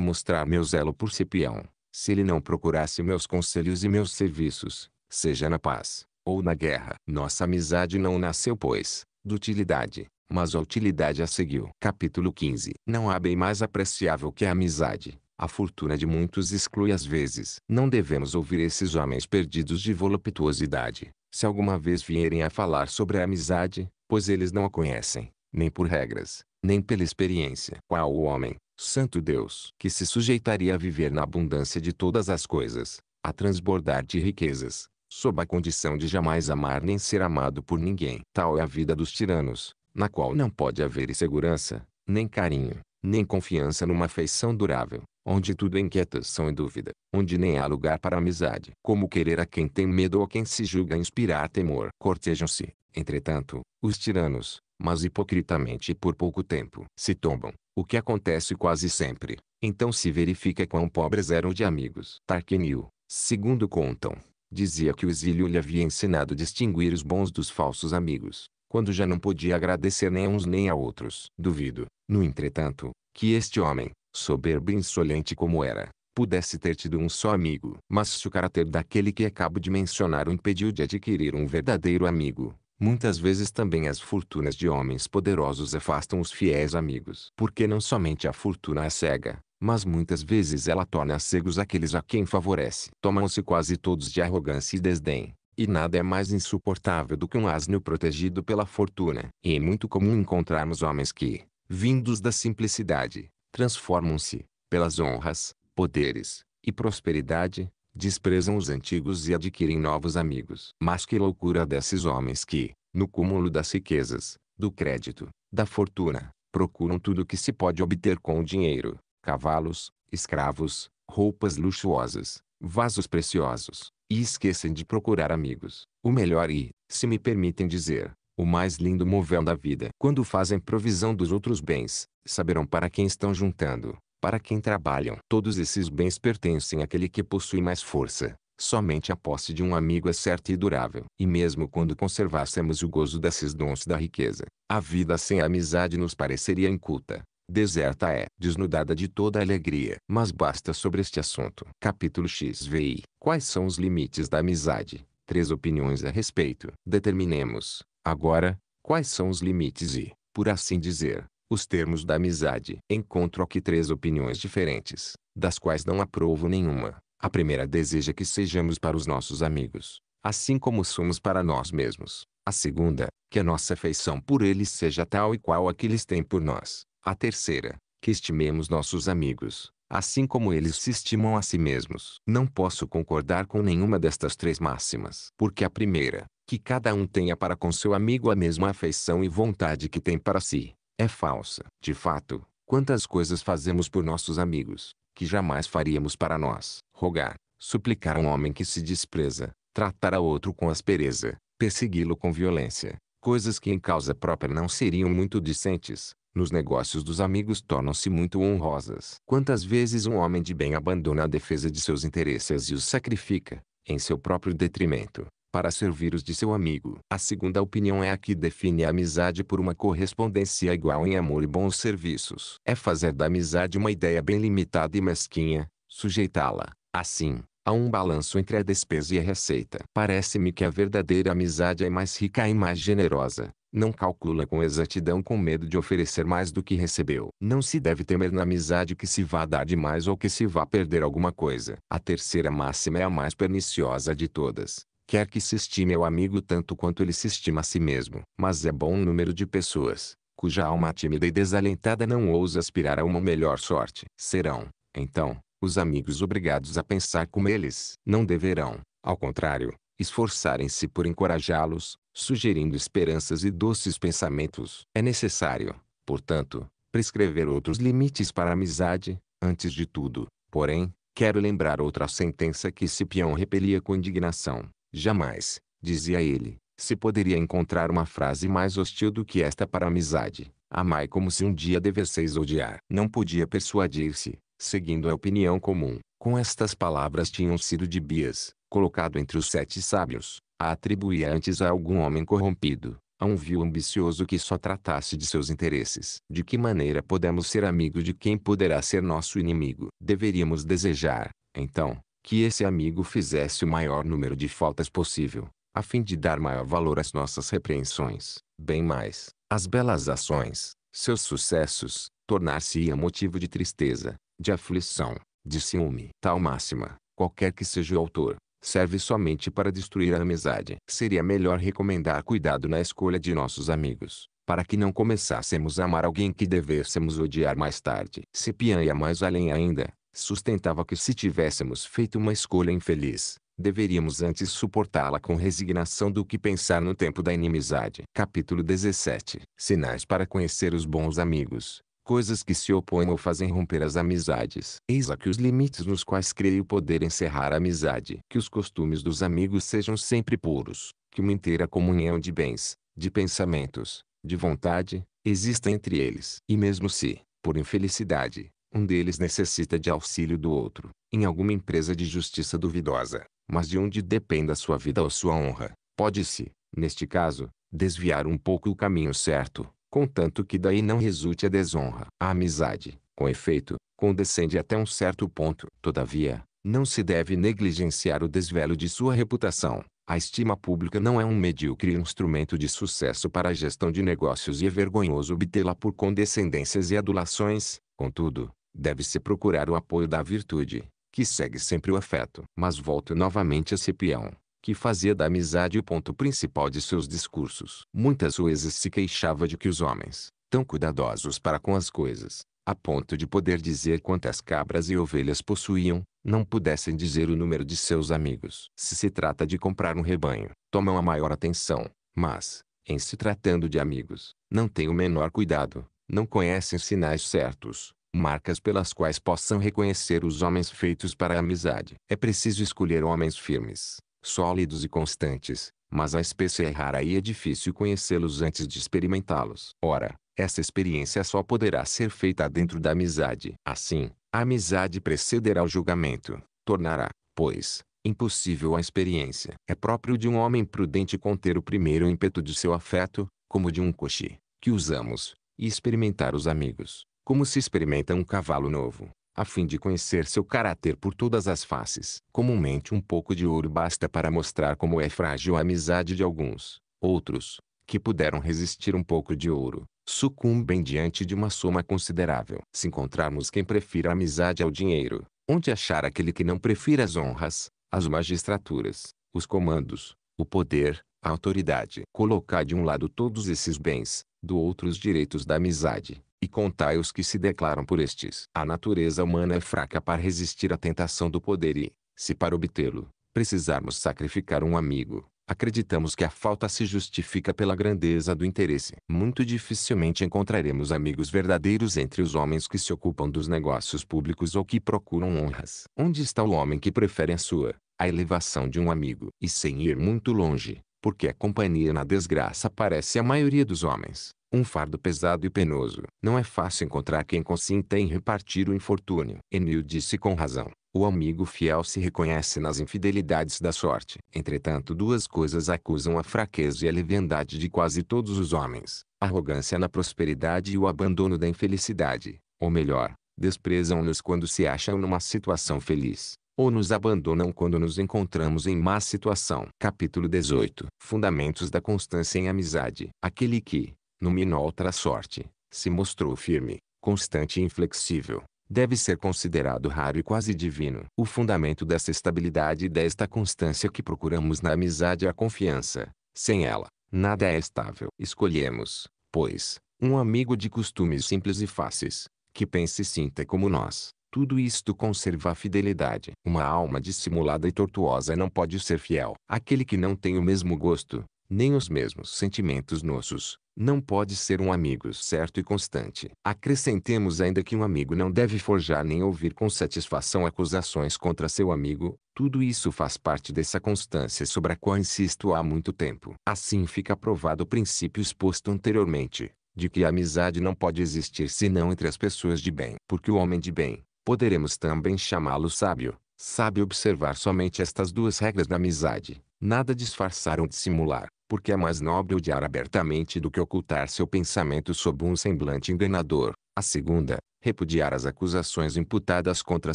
mostrar meu zelo por Cipião, se ele não procurasse meus conselhos e meus serviços, seja na paz, ou na guerra. Nossa amizade não nasceu, pois, de utilidade, mas a utilidade a seguiu. Capítulo 15 Não há bem mais apreciável que a amizade. A fortuna de muitos exclui às vezes. Não devemos ouvir esses homens perdidos de voluptuosidade, se alguma vez vierem a falar sobre a amizade, pois eles não a conhecem, nem por regras, nem pela experiência. Qual o homem, Santo Deus, que se sujeitaria a viver na abundância de todas as coisas, a transbordar de riquezas, sob a condição de jamais amar nem ser amado por ninguém. Tal é a vida dos tiranos, na qual não pode haver segurança, nem carinho, nem confiança numa afeição durável, onde tudo é inquietação e dúvida, onde nem há lugar para amizade. Como querer a quem tem medo ou quem se julga inspirar temor? Cortejam-se, entretanto, os tiranos, mas hipocritamente e por pouco tempo. Se tombam, o que acontece quase sempre. Então se verifica quão pobres eram de amigos. Tarquinil, segundo contam, dizia que o exílio lhe havia ensinado a distinguir os bons dos falsos amigos, quando já não podia agradecer nem a uns nem a outros. Duvido, no entretanto, que este homem, soberbo e insolente como era, pudesse ter tido um só amigo. Mas se o caráter daquele que acabo de mencionar o impediu de adquirir um verdadeiro amigo, Muitas vezes também as fortunas de homens poderosos afastam os fiéis amigos. Porque não somente a fortuna é cega, mas muitas vezes ela torna cegos aqueles a quem favorece. Tomam-se quase todos de arrogância e desdém, e nada é mais insuportável do que um asno protegido pela fortuna. E é muito comum encontrarmos homens que, vindos da simplicidade, transformam-se, pelas honras, poderes e prosperidade, desprezam os antigos e adquirem novos amigos. Mas que loucura desses homens que, no cúmulo das riquezas, do crédito, da fortuna, procuram tudo o que se pode obter com o dinheiro: cavalos, escravos, roupas luxuosas, vasos preciosos, e esquecem de procurar amigos. O melhor e, se me permitem dizer, o mais lindo movel da vida. Quando fazem provisão dos outros bens, saberão para quem estão juntando para quem trabalham. Todos esses bens pertencem àquele que possui mais força. Somente a posse de um amigo é certa e durável. E mesmo quando conservássemos o gozo desses dons da riqueza, a vida sem a amizade nos pareceria inculta. Deserta é, desnudada de toda alegria. Mas basta sobre este assunto. Capítulo XVI. Quais são os limites da amizade? Três opiniões a respeito. Determinemos, agora, quais são os limites e, por assim dizer, os termos da amizade. Encontro aqui três opiniões diferentes, das quais não aprovo nenhuma. A primeira deseja que sejamos para os nossos amigos, assim como somos para nós mesmos. A segunda, que a nossa afeição por eles seja tal e qual a que eles têm por nós. A terceira, que estimemos nossos amigos, assim como eles se estimam a si mesmos. Não posso concordar com nenhuma destas três máximas, porque a primeira, que cada um tenha para com seu amigo a mesma afeição e vontade que tem para si é falsa. De fato, quantas coisas fazemos por nossos amigos, que jamais faríamos para nós. Rogar, suplicar um homem que se despreza, tratar a outro com aspereza, persegui-lo com violência. Coisas que em causa própria não seriam muito decentes, nos negócios dos amigos tornam-se muito honrosas. Quantas vezes um homem de bem abandona a defesa de seus interesses e os sacrifica, em seu próprio detrimento, para servir os de seu amigo. A segunda opinião é a que define a amizade por uma correspondência igual em amor e bons serviços. É fazer da amizade uma ideia bem limitada e mesquinha, sujeitá-la, assim, a um balanço entre a despesa e a receita. Parece-me que a verdadeira amizade é mais rica e mais generosa. Não calcula com exatidão com medo de oferecer mais do que recebeu. Não se deve temer na amizade que se vá dar demais ou que se vá perder alguma coisa. A terceira máxima é a mais perniciosa de todas. Quer que se estime ao amigo tanto quanto ele se estima a si mesmo. Mas é bom número de pessoas, cuja alma tímida e desalentada não ousa aspirar a uma melhor sorte. Serão, então, os amigos obrigados a pensar como eles. Não deverão, ao contrário, esforçarem-se por encorajá-los, sugerindo esperanças e doces pensamentos. É necessário, portanto, prescrever outros limites para a amizade, antes de tudo. Porém, quero lembrar outra sentença que Cipião repelia com indignação. Jamais, dizia ele, se poderia encontrar uma frase mais hostil do que esta para a amizade. Amai como se um dia devesseis odiar. Não podia persuadir-se, seguindo a opinião comum. Com estas palavras tinham sido de Bias, colocado entre os sete sábios, a atribuía antes a algum homem corrompido, a um vil ambicioso que só tratasse de seus interesses. De que maneira podemos ser amigo de quem poderá ser nosso inimigo? Deveríamos desejar, então, que esse amigo fizesse o maior número de faltas possível, a fim de dar maior valor às nossas repreensões, bem mais, as belas ações, seus sucessos, tornar-se-ia motivo de tristeza, de aflição, de ciúme. Tal máxima, qualquer que seja o autor, serve somente para destruir a amizade. Seria melhor recomendar cuidado na escolha de nossos amigos, para que não começássemos a amar alguém que devêssemos odiar mais tarde. Cepian ia mais além ainda, sustentava que se tivéssemos feito uma escolha infeliz, deveríamos antes suportá-la com resignação do que pensar no tempo da inimizade. Capítulo 17 Sinais para conhecer os bons amigos coisas que se opõem ou fazem romper as amizades. Eis aqui os limites nos quais creio poder encerrar a amizade. Que os costumes dos amigos sejam sempre puros, que uma inteira comunhão de bens, de pensamentos, de vontade, exista entre eles. E mesmo se, por infelicidade, um deles necessita de auxílio do outro, em alguma empresa de justiça duvidosa, mas de onde dependa sua vida ou sua honra. Pode-se, neste caso, desviar um pouco o caminho certo, contanto que daí não resulte a desonra. A amizade, com efeito, condescende até um certo ponto. Todavia, não se deve negligenciar o desvelo de sua reputação. A estima pública não é um medíocre instrumento de sucesso para a gestão de negócios e é vergonhoso obtê-la por condescendências e adulações. Contudo, Deve-se procurar o apoio da virtude, que segue sempre o afeto. Mas volto novamente a Cipião, que fazia da amizade o ponto principal de seus discursos. Muitas vezes se queixava de que os homens, tão cuidadosos para com as coisas, a ponto de poder dizer quantas cabras e ovelhas possuíam, não pudessem dizer o número de seus amigos. Se se trata de comprar um rebanho, tomam a maior atenção, mas, em se tratando de amigos, não têm o menor cuidado, não conhecem sinais certos, marcas pelas quais possam reconhecer os homens feitos para a amizade. É preciso escolher homens firmes, sólidos e constantes, mas a espécie é rara e é difícil conhecê-los antes de experimentá-los. Ora, essa experiência só poderá ser feita dentro da amizade. Assim, a amizade precederá o julgamento, tornará, pois, impossível a experiência. É próprio de um homem prudente conter o primeiro ímpeto de seu afeto, como de um coche, que usamos, e experimentar os amigos como se experimenta um cavalo novo, a fim de conhecer seu caráter por todas as faces. Comumente um pouco de ouro basta para mostrar como é frágil a amizade de alguns. Outros, que puderam resistir um pouco de ouro, sucumbem diante de uma soma considerável. Se encontrarmos quem prefira a amizade ao dinheiro, onde achar aquele que não prefira as honras, as magistraturas, os comandos, o poder, a autoridade. Colocar de um lado todos esses bens, do outro os direitos da amizade e contai os que se declaram por estes. A natureza humana é fraca para resistir à tentação do poder e, se para obtê-lo, precisarmos sacrificar um amigo, acreditamos que a falta se justifica pela grandeza do interesse. Muito dificilmente encontraremos amigos verdadeiros entre os homens que se ocupam dos negócios públicos ou que procuram honras. Onde está o homem que prefere a sua, a elevação de um amigo? E sem ir muito longe, porque a companhia na desgraça parece a maioria dos homens um fardo pesado e penoso. Não é fácil encontrar quem consinta em repartir o infortúnio. Enil disse com razão. O amigo fiel se reconhece nas infidelidades da sorte. Entretanto duas coisas acusam a fraqueza e a leviandade de quase todos os homens. Arrogância na prosperidade e o abandono da infelicidade. Ou melhor, desprezam-nos quando se acham numa situação feliz. Ou nos abandonam quando nos encontramos em má situação. Capítulo 18 Fundamentos da constância em amizade. Aquele que, numa outra sorte, se mostrou firme, constante e inflexível. Deve ser considerado raro e quase divino. O fundamento dessa estabilidade e desta constância que procuramos na amizade é a confiança. Sem ela, nada é estável. Escolhemos, pois, um amigo de costumes simples e fáceis, que pense e sinta como nós. Tudo isto conserva a fidelidade. Uma alma dissimulada e tortuosa não pode ser fiel. Aquele que não tem o mesmo gosto, nem os mesmos sentimentos nossos, não pode ser um amigo certo e constante. Acrescentemos ainda que um amigo não deve forjar nem ouvir com satisfação acusações contra seu amigo, tudo isso faz parte dessa constância sobre a qual insisto há muito tempo. Assim fica provado o princípio exposto anteriormente, de que a amizade não pode existir senão entre as pessoas de bem. Porque o homem de bem, poderemos também chamá-lo sábio, sabe observar somente estas duas regras da amizade, nada disfarçar ou dissimular porque é mais nobre odiar abertamente do que ocultar seu pensamento sob um semblante enganador. A segunda, repudiar as acusações imputadas contra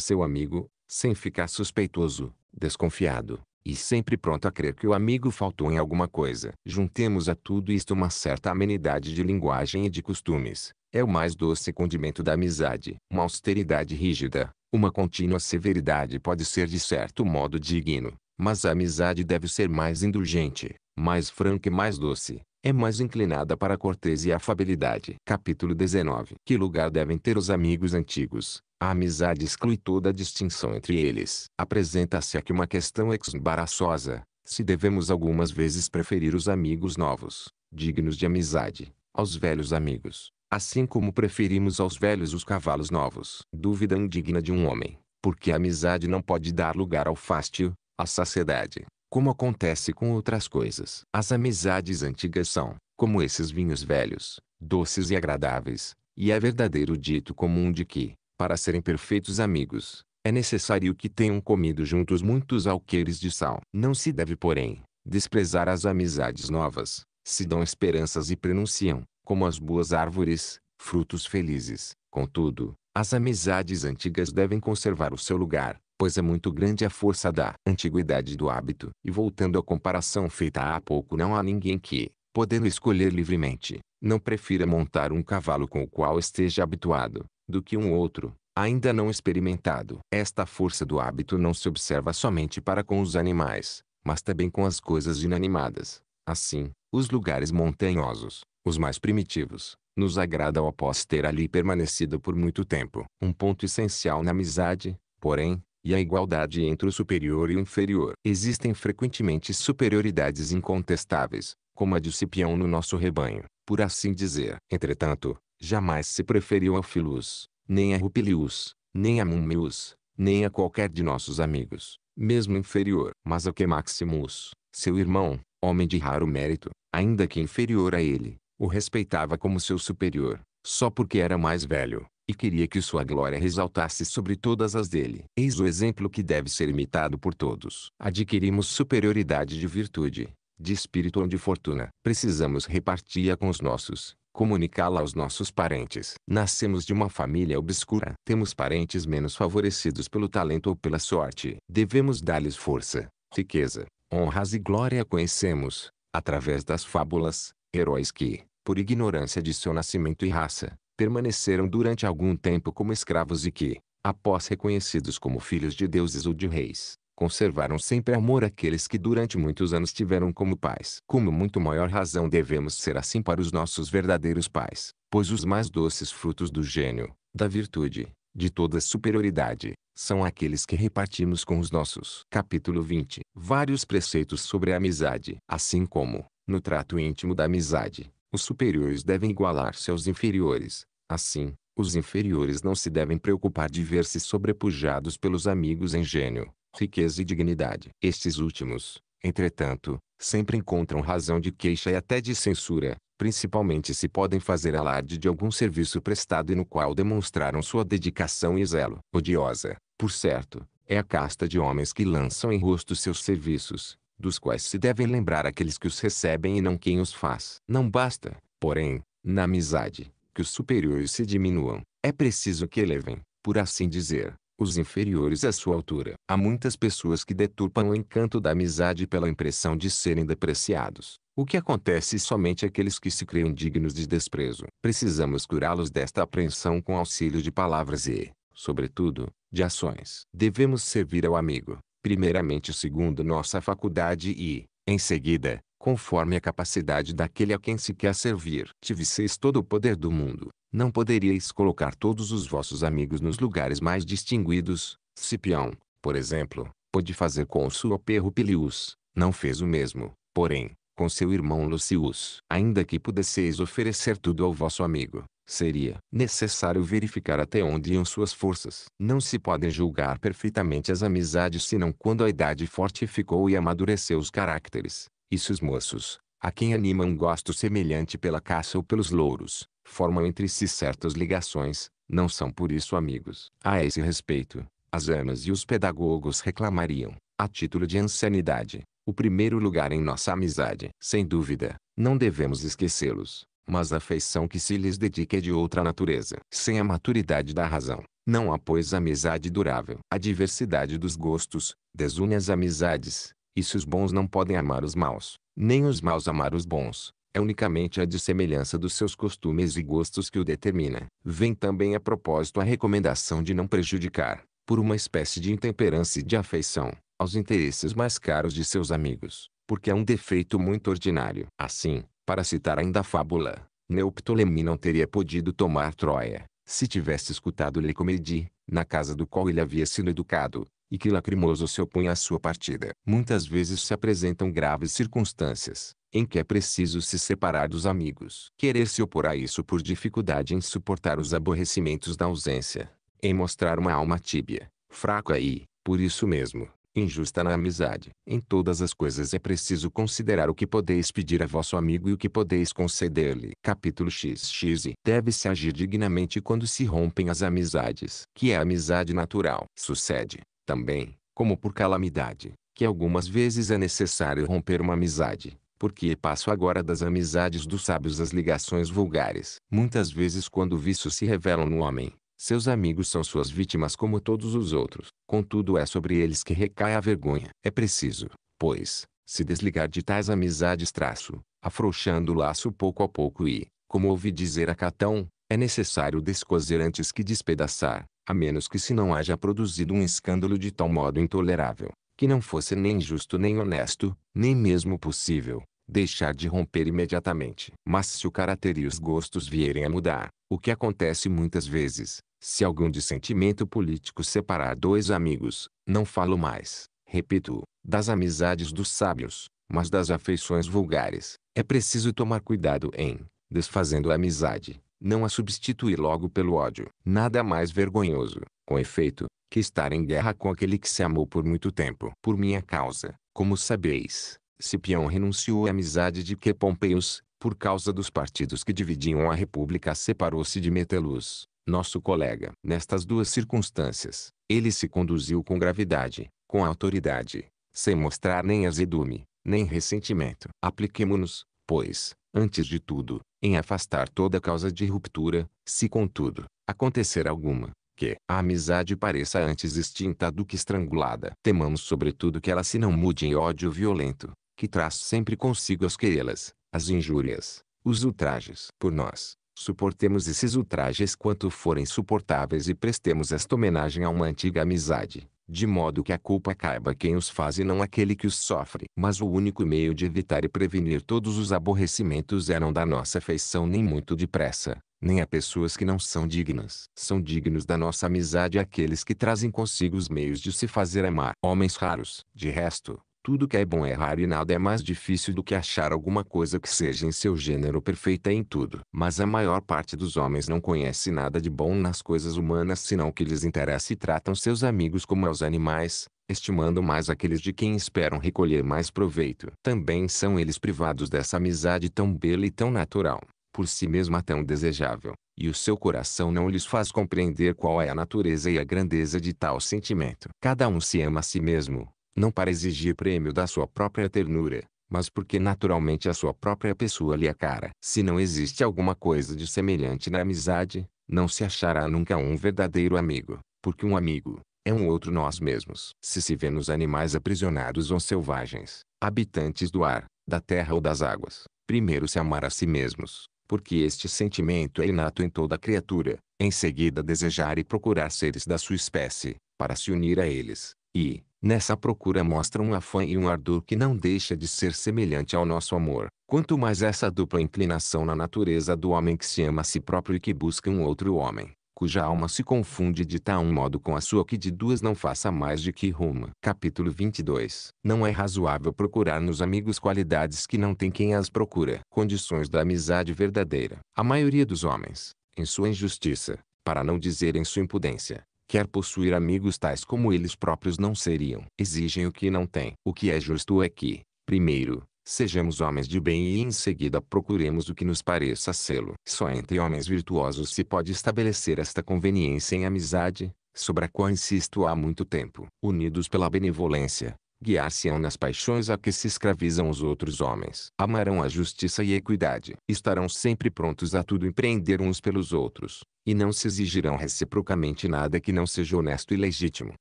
seu amigo, sem ficar suspeitoso, desconfiado, e sempre pronto a crer que o amigo faltou em alguma coisa. Juntemos a tudo isto uma certa amenidade de linguagem e de costumes. É o mais doce condimento da amizade. Uma austeridade rígida, uma contínua severidade pode ser de certo modo digno, mas a amizade deve ser mais indulgente, mais franca e mais doce, é mais inclinada para a cortesia e afabilidade. Capítulo 19 Que lugar devem ter os amigos antigos? A amizade exclui toda a distinção entre eles. Apresenta-se aqui uma questão ex-embaraçosa, se devemos algumas vezes preferir os amigos novos, dignos de amizade, aos velhos amigos, assim como preferimos aos velhos os cavalos novos. Dúvida indigna de um homem, porque a amizade não pode dar lugar ao fástio, à saciedade, como acontece com outras coisas. As amizades antigas são, como esses vinhos velhos, doces e agradáveis, e é verdadeiro dito comum de que, para serem perfeitos amigos, é necessário que tenham comido juntos muitos alqueires de sal. Não se deve, porém, desprezar as amizades novas, se dão esperanças e prenunciam, como as boas árvores, frutos felizes. Contudo, as amizades antigas devem conservar o seu lugar, pois é muito grande a força da antiguidade do hábito. E voltando à comparação feita há pouco, não há ninguém que, podendo escolher livremente, não prefira montar um cavalo com o qual esteja habituado, do que um outro, ainda não experimentado. Esta força do hábito não se observa somente para com os animais, mas também com as coisas inanimadas. Assim, os lugares montanhosos, os mais primitivos, nos agradam após ter ali permanecido por muito tempo. Um ponto essencial na amizade, porém, e a igualdade entre o superior e o inferior. Existem frequentemente superioridades incontestáveis, como a de Cipião no nosso rebanho, por assim dizer. Entretanto, jamais se preferiu a Filus, nem a Rupilius, nem a Mummius, nem a qualquer de nossos amigos, mesmo inferior. Mas a que Maximus, seu irmão, homem de raro mérito, ainda que inferior a ele, o respeitava como seu superior, só porque era mais velho e queria que sua glória ressaltasse sobre todas as dele. Eis o exemplo que deve ser imitado por todos. Adquirimos superioridade de virtude, de espírito ou de fortuna. Precisamos repartir a com os nossos, comunicá-la aos nossos parentes. Nascemos de uma família obscura. Temos parentes menos favorecidos pelo talento ou pela sorte. Devemos dar-lhes força, riqueza, honras e glória conhecemos, através das fábulas, heróis que, por ignorância de seu nascimento e raça, permaneceram durante algum tempo como escravos e que, após reconhecidos como filhos de deuses ou de reis, conservaram sempre amor àqueles que durante muitos anos tiveram como pais. Como muito maior razão devemos ser assim para os nossos verdadeiros pais, pois os mais doces frutos do gênio, da virtude, de toda superioridade, são aqueles que repartimos com os nossos. Capítulo 20. Vários preceitos sobre a amizade. Assim como, no trato íntimo da amizade, os superiores devem igualar-se aos inferiores, Assim, os inferiores não se devem preocupar de ver-se sobrepujados pelos amigos em gênio, riqueza e dignidade. Estes últimos, entretanto, sempre encontram razão de queixa e até de censura, principalmente se podem fazer alarde de algum serviço prestado e no qual demonstraram sua dedicação e zelo. Odiosa, por certo, é a casta de homens que lançam em rosto seus serviços, dos quais se devem lembrar aqueles que os recebem e não quem os faz. Não basta, porém, na amizade, que os superiores se diminuam. É preciso que elevem, por assim dizer, os inferiores à sua altura. Há muitas pessoas que deturpam o encanto da amizade pela impressão de serem depreciados. O que acontece somente àqueles que se creem dignos de desprezo. Precisamos curá-los desta apreensão com auxílio de palavras e, sobretudo, de ações. Devemos servir ao amigo, primeiramente segundo nossa faculdade e, em seguida, conforme a capacidade daquele a quem se quer servir, tivesseis todo o poder do mundo, não poderíeis colocar todos os vossos amigos nos lugares mais distinguidos. Cipião, por exemplo, pôde fazer com o seu perro Pilius, não fez o mesmo, porém, com seu irmão Lucius. Ainda que pudesseis oferecer tudo ao vosso amigo, Seria necessário verificar até onde iam suas forças. Não se podem julgar perfeitamente as amizades senão quando a idade fortificou e amadureceu os caracteres. E se os moços, a quem anima um gosto semelhante pela caça ou pelos louros, formam entre si certas ligações, não são por isso amigos. A esse respeito, as amas e os pedagogos reclamariam, a título de ancianidade o primeiro lugar em nossa amizade. Sem dúvida, não devemos esquecê-los mas a afeição que se lhes dedica é de outra natureza. Sem a maturidade da razão, não há pois amizade durável. A diversidade dos gostos, desune as amizades, e se os bons não podem amar os maus, nem os maus amar os bons, é unicamente a dissemelhança dos seus costumes e gostos que o determina. Vem também a propósito a recomendação de não prejudicar, por uma espécie de intemperança e de afeição, aos interesses mais caros de seus amigos, porque é um defeito muito ordinário. Assim, para citar ainda a fábula, Neoptolemy não teria podido tomar Troia, se tivesse escutado Licomede, na casa do qual ele havia sido educado, e que lacrimoso se opunha à sua partida. Muitas vezes se apresentam graves circunstâncias, em que é preciso se separar dos amigos. Querer se opor a isso por dificuldade em suportar os aborrecimentos da ausência, em mostrar uma alma tíbia, fraca e, por isso mesmo, injusta na amizade. Em todas as coisas é preciso considerar o que podeis pedir a vosso amigo e o que podeis conceder-lhe. Capítulo XX Deve-se agir dignamente quando se rompem as amizades, que é a amizade natural. Sucede, também, como por calamidade, que algumas vezes é necessário romper uma amizade porque passo agora das amizades dos sábios às ligações vulgares. Muitas vezes quando o vício se revela no homem, seus amigos são suas vítimas como todos os outros, contudo é sobre eles que recai a vergonha. É preciso, pois, se desligar de tais amizades traço, afrouxando o laço pouco a pouco e, como ouvi dizer a Catão, é necessário descoser antes que despedaçar, a menos que se não haja produzido um escândalo de tal modo intolerável, que não fosse nem justo nem honesto, nem mesmo possível, deixar de romper imediatamente. Mas se o caráter e os gostos vierem a mudar, o que acontece muitas vezes, se algum dissentimento político separar dois amigos, não falo mais, repito, das amizades dos sábios, mas das afeições vulgares, é preciso tomar cuidado em, desfazendo a amizade, não a substituir logo pelo ódio. Nada mais vergonhoso, com efeito, que estar em guerra com aquele que se amou por muito tempo. Por minha causa, como sabeis, Cipião renunciou à amizade de que Pompeius, por causa dos partidos que dividiam a república separou-se de Metelus, nosso colega. Nestas duas circunstâncias, ele se conduziu com gravidade, com autoridade, sem mostrar nem azedume, nem ressentimento. Apliquemo-nos, pois, antes de tudo, em afastar toda causa de ruptura, se contudo, acontecer alguma, que a amizade pareça antes extinta do que estrangulada. Temamos sobretudo que ela se não mude em ódio violento, que traz sempre consigo as querelas, as injúrias, os ultrajes por nós. Suportemos esses ultrajes quanto forem suportáveis e prestemos esta homenagem a uma antiga amizade, de modo que a culpa caiba quem os faz e não aquele que os sofre. Mas o único meio de evitar e prevenir todos os aborrecimentos é não da nossa afeição nem muito depressa, nem a pessoas que não são dignas. São dignos da nossa amizade aqueles que trazem consigo os meios de se fazer amar. Homens raros. De resto, tudo que é bom é raro e nada é mais difícil do que achar alguma coisa que seja em seu gênero perfeita em tudo. Mas a maior parte dos homens não conhece nada de bom nas coisas humanas senão que lhes interessa e tratam seus amigos como aos animais, estimando mais aqueles de quem esperam recolher mais proveito. Também são eles privados dessa amizade tão bela e tão natural, por si mesma tão desejável, e o seu coração não lhes faz compreender qual é a natureza e a grandeza de tal sentimento. Cada um se ama a si mesmo não para exigir prêmio da sua própria ternura, mas porque naturalmente a sua própria pessoa lhe é cara. Se não existe alguma coisa de semelhante na amizade, não se achará nunca um verdadeiro amigo, porque um amigo é um outro nós mesmos. Se se vê nos animais aprisionados ou selvagens, habitantes do ar, da terra ou das águas, primeiro se amar a si mesmos, porque este sentimento é inato em toda criatura, em seguida desejar e procurar seres da sua espécie, para se unir a eles, e, Nessa procura mostra um afã e um ardor que não deixa de ser semelhante ao nosso amor. Quanto mais essa dupla inclinação na natureza do homem que se ama a si próprio e que busca um outro homem, cuja alma se confunde de tal modo com a sua que de duas não faça mais de que ruma. Capítulo 22 Não é razoável procurar nos amigos qualidades que não tem quem as procura. Condições da amizade verdadeira. A maioria dos homens, em sua injustiça, para não dizer em sua impudência, quer possuir amigos tais como eles próprios não seriam. Exigem o que não têm. O que é justo é que, primeiro, sejamos homens de bem e em seguida procuremos o que nos pareça sê-lo. Só entre homens virtuosos se pode estabelecer esta conveniência em amizade, sobre a qual insisto há muito tempo. Unidos pela benevolência, guiar-se-ão nas paixões a que se escravizam os outros homens. Amarão a justiça e a equidade. Estarão sempre prontos a tudo empreender uns pelos outros e não se exigirão reciprocamente nada que não seja honesto e legítimo.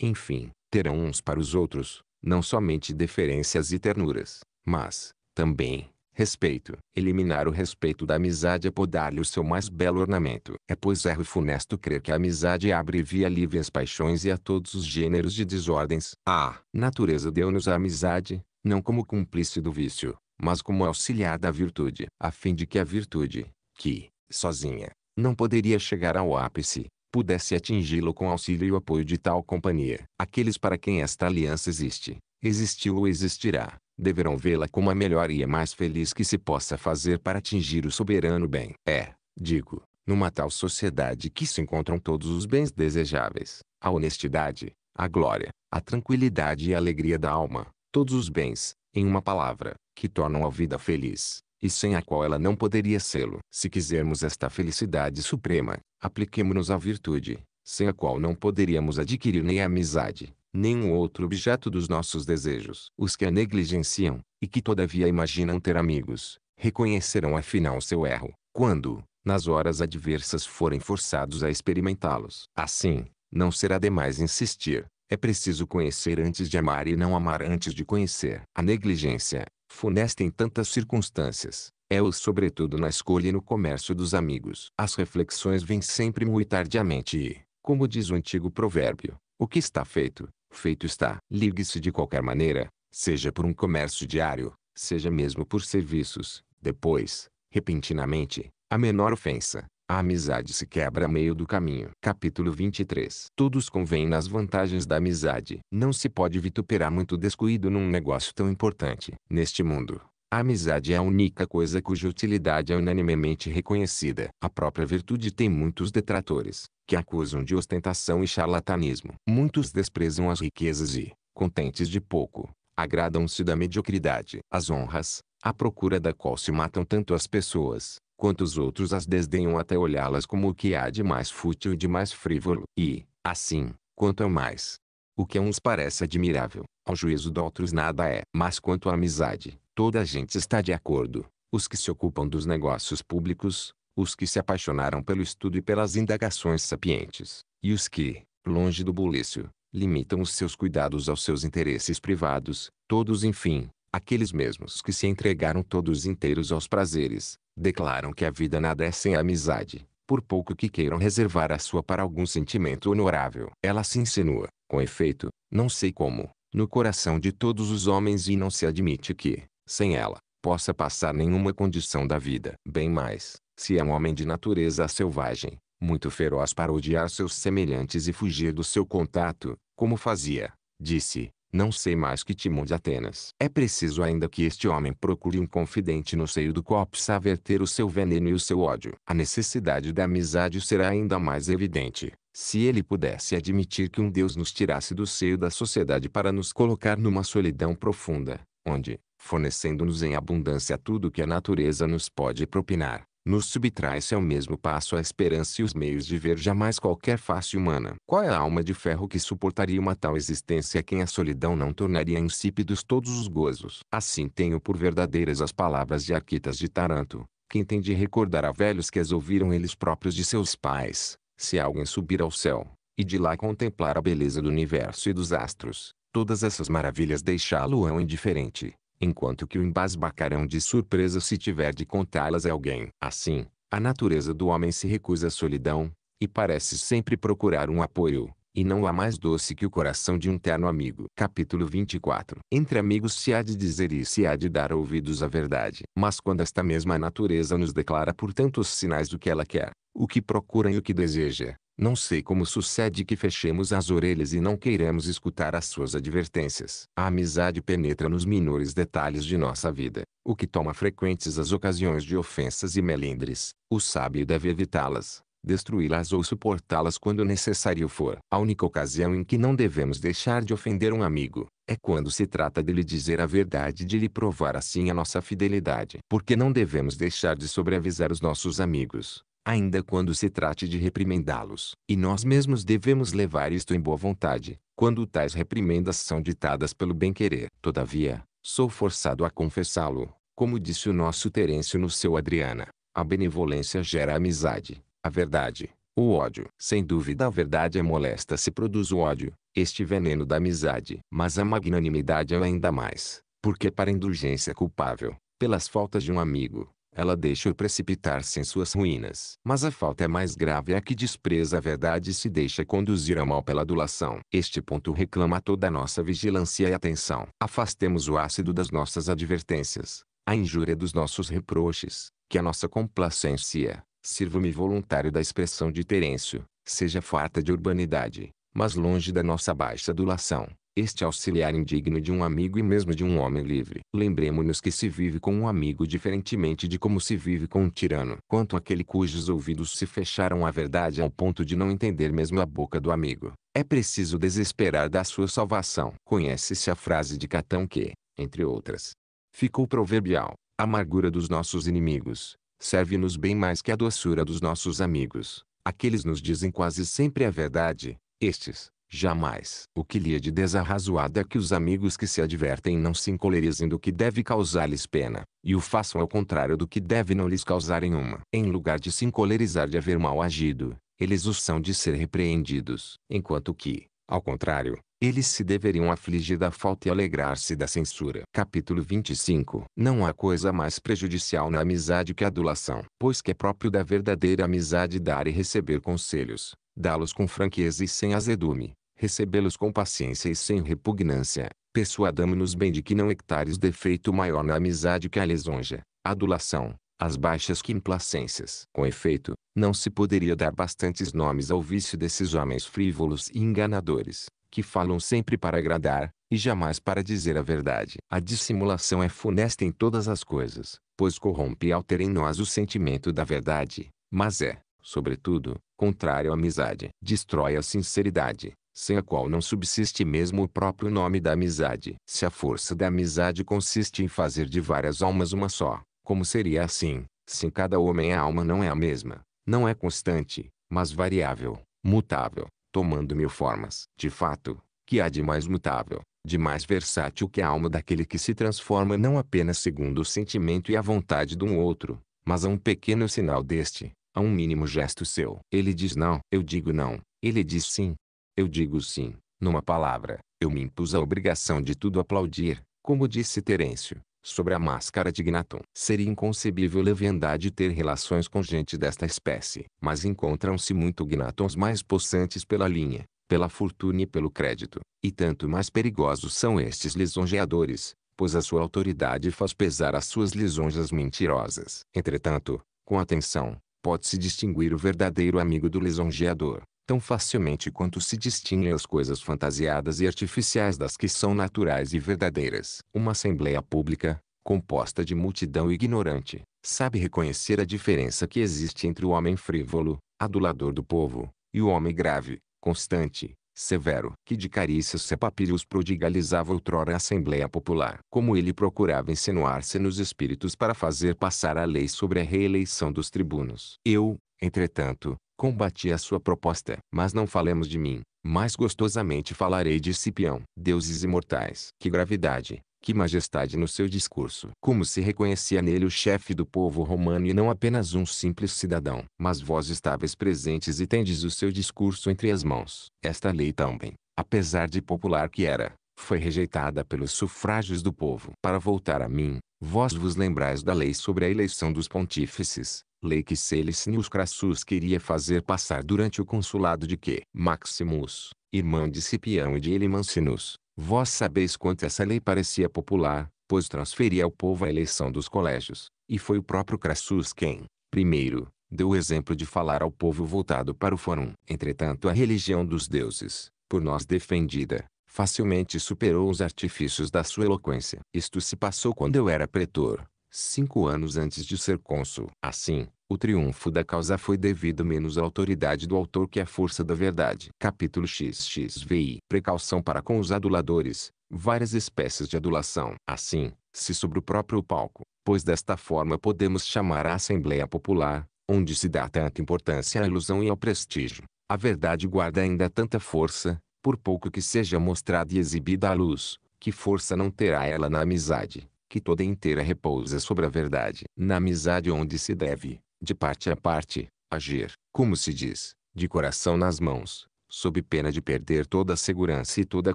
Enfim, terão uns para os outros, não somente deferências e ternuras, mas, também, respeito. Eliminar o respeito da amizade é podar-lhe o seu mais belo ornamento. É pois erro e funesto crer que a amizade abre via livre às paixões e a todos os gêneros de desordens. A natureza deu-nos a amizade, não como cúmplice do vício, mas como auxiliar da virtude, a fim de que a virtude, que, sozinha, não poderia chegar ao ápice, pudesse atingi-lo com auxílio e apoio de tal companhia. Aqueles para quem esta aliança existe, existiu ou existirá, deverão vê-la como a melhor e a mais feliz que se possa fazer para atingir o soberano bem. É, digo, numa tal sociedade que se encontram todos os bens desejáveis, a honestidade, a glória, a tranquilidade e a alegria da alma, todos os bens, em uma palavra, que tornam a vida feliz e sem a qual ela não poderia sê-lo. Se quisermos esta felicidade suprema, apliquemos nos à virtude, sem a qual não poderíamos adquirir nem a amizade, um outro objeto dos nossos desejos. Os que a negligenciam, e que todavia imaginam ter amigos, reconhecerão afinal seu erro, quando, nas horas adversas forem forçados a experimentá-los. Assim, não será demais insistir. É preciso conhecer antes de amar e não amar antes de conhecer. A negligência, funesta em tantas circunstâncias, é-o sobretudo na escolha e no comércio dos amigos. As reflexões vêm sempre muito tardiamente e, como diz o antigo provérbio, o que está feito, feito está. Ligue-se de qualquer maneira, seja por um comércio diário, seja mesmo por serviços, depois, repentinamente, a menor ofensa, a amizade se quebra a meio do caminho. Capítulo 23 Todos convêm nas vantagens da amizade. Não se pode vituperar muito descuido num negócio tão importante. Neste mundo, a amizade é a única coisa cuja utilidade é unanimemente reconhecida. A própria virtude tem muitos detratores, que acusam de ostentação e charlatanismo. Muitos desprezam as riquezas e, contentes de pouco, agradam-se da mediocridade. As honras, à procura da qual se matam tanto as pessoas, quantos outros as desdenham até olhá-las como o que há de mais fútil e de mais frívolo, e, assim, quanto ao mais. O que a uns parece admirável, ao juízo de outros nada é. Mas quanto à amizade, toda a gente está de acordo. Os que se ocupam dos negócios públicos, os que se apaixonaram pelo estudo e pelas indagações sapientes, e os que, longe do bulício, limitam os seus cuidados aos seus interesses privados, todos enfim, Aqueles mesmos que se entregaram todos inteiros aos prazeres, declaram que a vida nada é sem a amizade, por pouco que queiram reservar a sua para algum sentimento honorável. Ela se insinua, com efeito, não sei como, no coração de todos os homens e não se admite que, sem ela, possa passar nenhuma condição da vida. Bem mais, se é um homem de natureza selvagem, muito feroz para odiar seus semelhantes e fugir do seu contato, como fazia, disse, não sei mais que Timão de Atenas. É preciso ainda que este homem procure um confidente no seio do qual possa verter o seu veneno e o seu ódio. A necessidade da amizade será ainda mais evidente, se ele pudesse admitir que um Deus nos tirasse do seio da sociedade para nos colocar numa solidão profunda, onde, fornecendo-nos em abundância tudo que a natureza nos pode propinar, nos subtrai-se ao é mesmo passo a esperança e os meios de ver jamais qualquer face humana. Qual é a alma de ferro que suportaria uma tal existência a quem a solidão não tornaria insípidos todos os gozos? Assim tenho por verdadeiras as palavras de Arquitas de Taranto, quem tem de recordar a velhos que as ouviram eles próprios de seus pais, se alguém subir ao céu, e de lá contemplar a beleza do universo e dos astros, todas essas maravilhas deixá-lo-ão indiferente, enquanto que o embasbacarão de surpresa se tiver de contá-las a alguém. Assim, a natureza do homem se recusa à solidão, e parece sempre procurar um apoio, e não há mais doce que o coração de um terno amigo. Capítulo 24 Entre amigos se há de dizer e se há de dar ouvidos à verdade. Mas quando esta mesma natureza nos declara por tantos sinais do que ela quer, o que procura e o que deseja, não sei como sucede que fechemos as orelhas e não queiramos escutar as suas advertências. A amizade penetra nos menores detalhes de nossa vida, o que toma frequentes as ocasiões de ofensas e melindres. O sábio deve evitá-las, destruí-las ou suportá-las quando necessário for. A única ocasião em que não devemos deixar de ofender um amigo é quando se trata de lhe dizer a verdade e de lhe provar assim a nossa fidelidade. Porque não devemos deixar de sobreavisar os nossos amigos ainda quando se trate de reprimendá-los. E nós mesmos devemos levar isto em boa vontade, quando tais reprimendas são ditadas pelo bem-querer. Todavia, sou forçado a confessá-lo, como disse o nosso Terêncio no seu Adriana, a benevolência gera amizade, a verdade, o ódio. Sem dúvida a verdade é molesta se produz o ódio, este veneno da amizade. Mas a magnanimidade é ainda mais, porque para a indulgência culpável, pelas faltas de um amigo, ela deixa-o precipitar-se em suas ruínas. Mas a falta é mais grave a que despreza a verdade e se deixa conduzir a mal pela adulação. Este ponto reclama toda a nossa vigilância e atenção. Afastemos o ácido das nossas advertências, a injúria dos nossos reproches, que a nossa complacência, sirvo-me voluntário da expressão de Terêncio, seja farta de urbanidade, mas longe da nossa baixa adulação este auxiliar indigno de um amigo e mesmo de um homem livre. Lembremos-nos que se vive com um amigo diferentemente de como se vive com um tirano. Quanto àquele cujos ouvidos se fecharam à verdade ao ponto de não entender mesmo a boca do amigo, é preciso desesperar da sua salvação. Conhece-se a frase de Catão que, entre outras, ficou proverbial: a amargura dos nossos inimigos serve-nos bem mais que a doçura dos nossos amigos. Aqueles nos dizem quase sempre a verdade, estes, Jamais. O que lhe é de desarrazoado é que os amigos que se advertem não se encolerizem do que deve causar-lhes pena, e o façam ao contrário do que deve não lhes causar nenhuma. Em lugar de se encolerizar de haver mal agido, eles os são de ser repreendidos, enquanto que, ao contrário, eles se deveriam afligir da falta e alegrar-se da censura. Capítulo 25 Não há coisa mais prejudicial na amizade que a adulação, pois que é próprio da verdadeira amizade dar e receber conselhos, dá-los com franqueza e sem azedume, recebê-los com paciência e sem repugnância, persuadamo-nos bem de que não hectares defeito maior na amizade que a lisonja, adulação, as baixas implacências. Com efeito, não se poderia dar bastantes nomes ao vício desses homens frívolos e enganadores, que falam sempre para agradar, e jamais para dizer a verdade. A dissimulação é funesta em todas as coisas, pois corrompe e altera em nós o sentimento da verdade, mas é, sobretudo, contrário à amizade. Destrói a sinceridade, sem a qual não subsiste mesmo o próprio nome da amizade. Se a força da amizade consiste em fazer de várias almas uma só, como seria assim, se em cada homem a é alma não é a mesma, não é constante, mas variável, mutável, tomando mil formas. De fato, que há de mais mutável, de mais versátil que a alma daquele que se transforma não apenas segundo o sentimento e a vontade de um outro, mas a um pequeno sinal deste, a um mínimo gesto seu. Ele diz não, eu digo não. Ele diz sim, eu digo sim. Numa palavra, eu me impus a obrigação de tudo aplaudir, como disse Terêncio, sobre a máscara de Gnaton. Seria inconcebível leviandade ter relações com gente desta espécie. Mas encontram-se muito Gnatons mais possantes pela linha, pela fortuna e pelo crédito. E tanto mais perigosos são estes lisonjeadores, pois a sua autoridade faz pesar as suas lisonjas mentirosas. Entretanto, com atenção, pode-se distinguir o verdadeiro amigo do lisonjeador, tão facilmente quanto se distinguem as coisas fantasiadas e artificiais das que são naturais e verdadeiras. Uma assembleia pública, composta de multidão ignorante, sabe reconhecer a diferença que existe entre o homem frívolo, adulador do povo, e o homem grave, constante, severo, que de carícias sepapírios prodigalizava outrora a Assembleia Popular. Como ele procurava insinuar-se nos espíritos para fazer passar a lei sobre a reeleição dos tribunos. Eu, entretanto, combati a sua proposta. Mas não falemos de mim, mais gostosamente falarei de Cipião. Deuses imortais. Que gravidade! Que majestade no seu discurso! Como se reconhecia nele o chefe do povo romano e não apenas um simples cidadão. Mas vós estáveis presentes e tendes o seu discurso entre as mãos. Esta lei também, apesar de popular que era, foi rejeitada pelos sufrágios do povo. Para voltar a mim, vós vos lembrais da lei sobre a eleição dos pontífices, lei que Celestinius Crassus queria fazer passar durante o consulado de que Maximus, irmão de Cipião e de Elimancinus, Vós sabeis quanto essa lei parecia popular, pois transferia ao povo a eleição dos colégios, e foi o próprio Crassus quem, primeiro, deu o exemplo de falar ao povo voltado para o fórum. Entretanto a religião dos deuses, por nós defendida, facilmente superou os artifícios da sua eloquência. Isto se passou quando eu era pretor, cinco anos antes de ser cônsul. Assim, o triunfo da causa foi devido menos à autoridade do autor que à força da verdade. Capítulo XXVI Precaução para com os aduladores, várias espécies de adulação. Assim, se sobre o próprio palco, pois desta forma podemos chamar a Assembleia Popular, onde se dá tanta importância à ilusão e ao prestígio, a verdade guarda ainda tanta força, por pouco que seja mostrada e exibida à luz, que força não terá ela na amizade que toda inteira repousa sobre a verdade. Na amizade onde se deve, de parte a parte, agir, como se diz, de coração nas mãos, sob pena de perder toda a segurança e toda a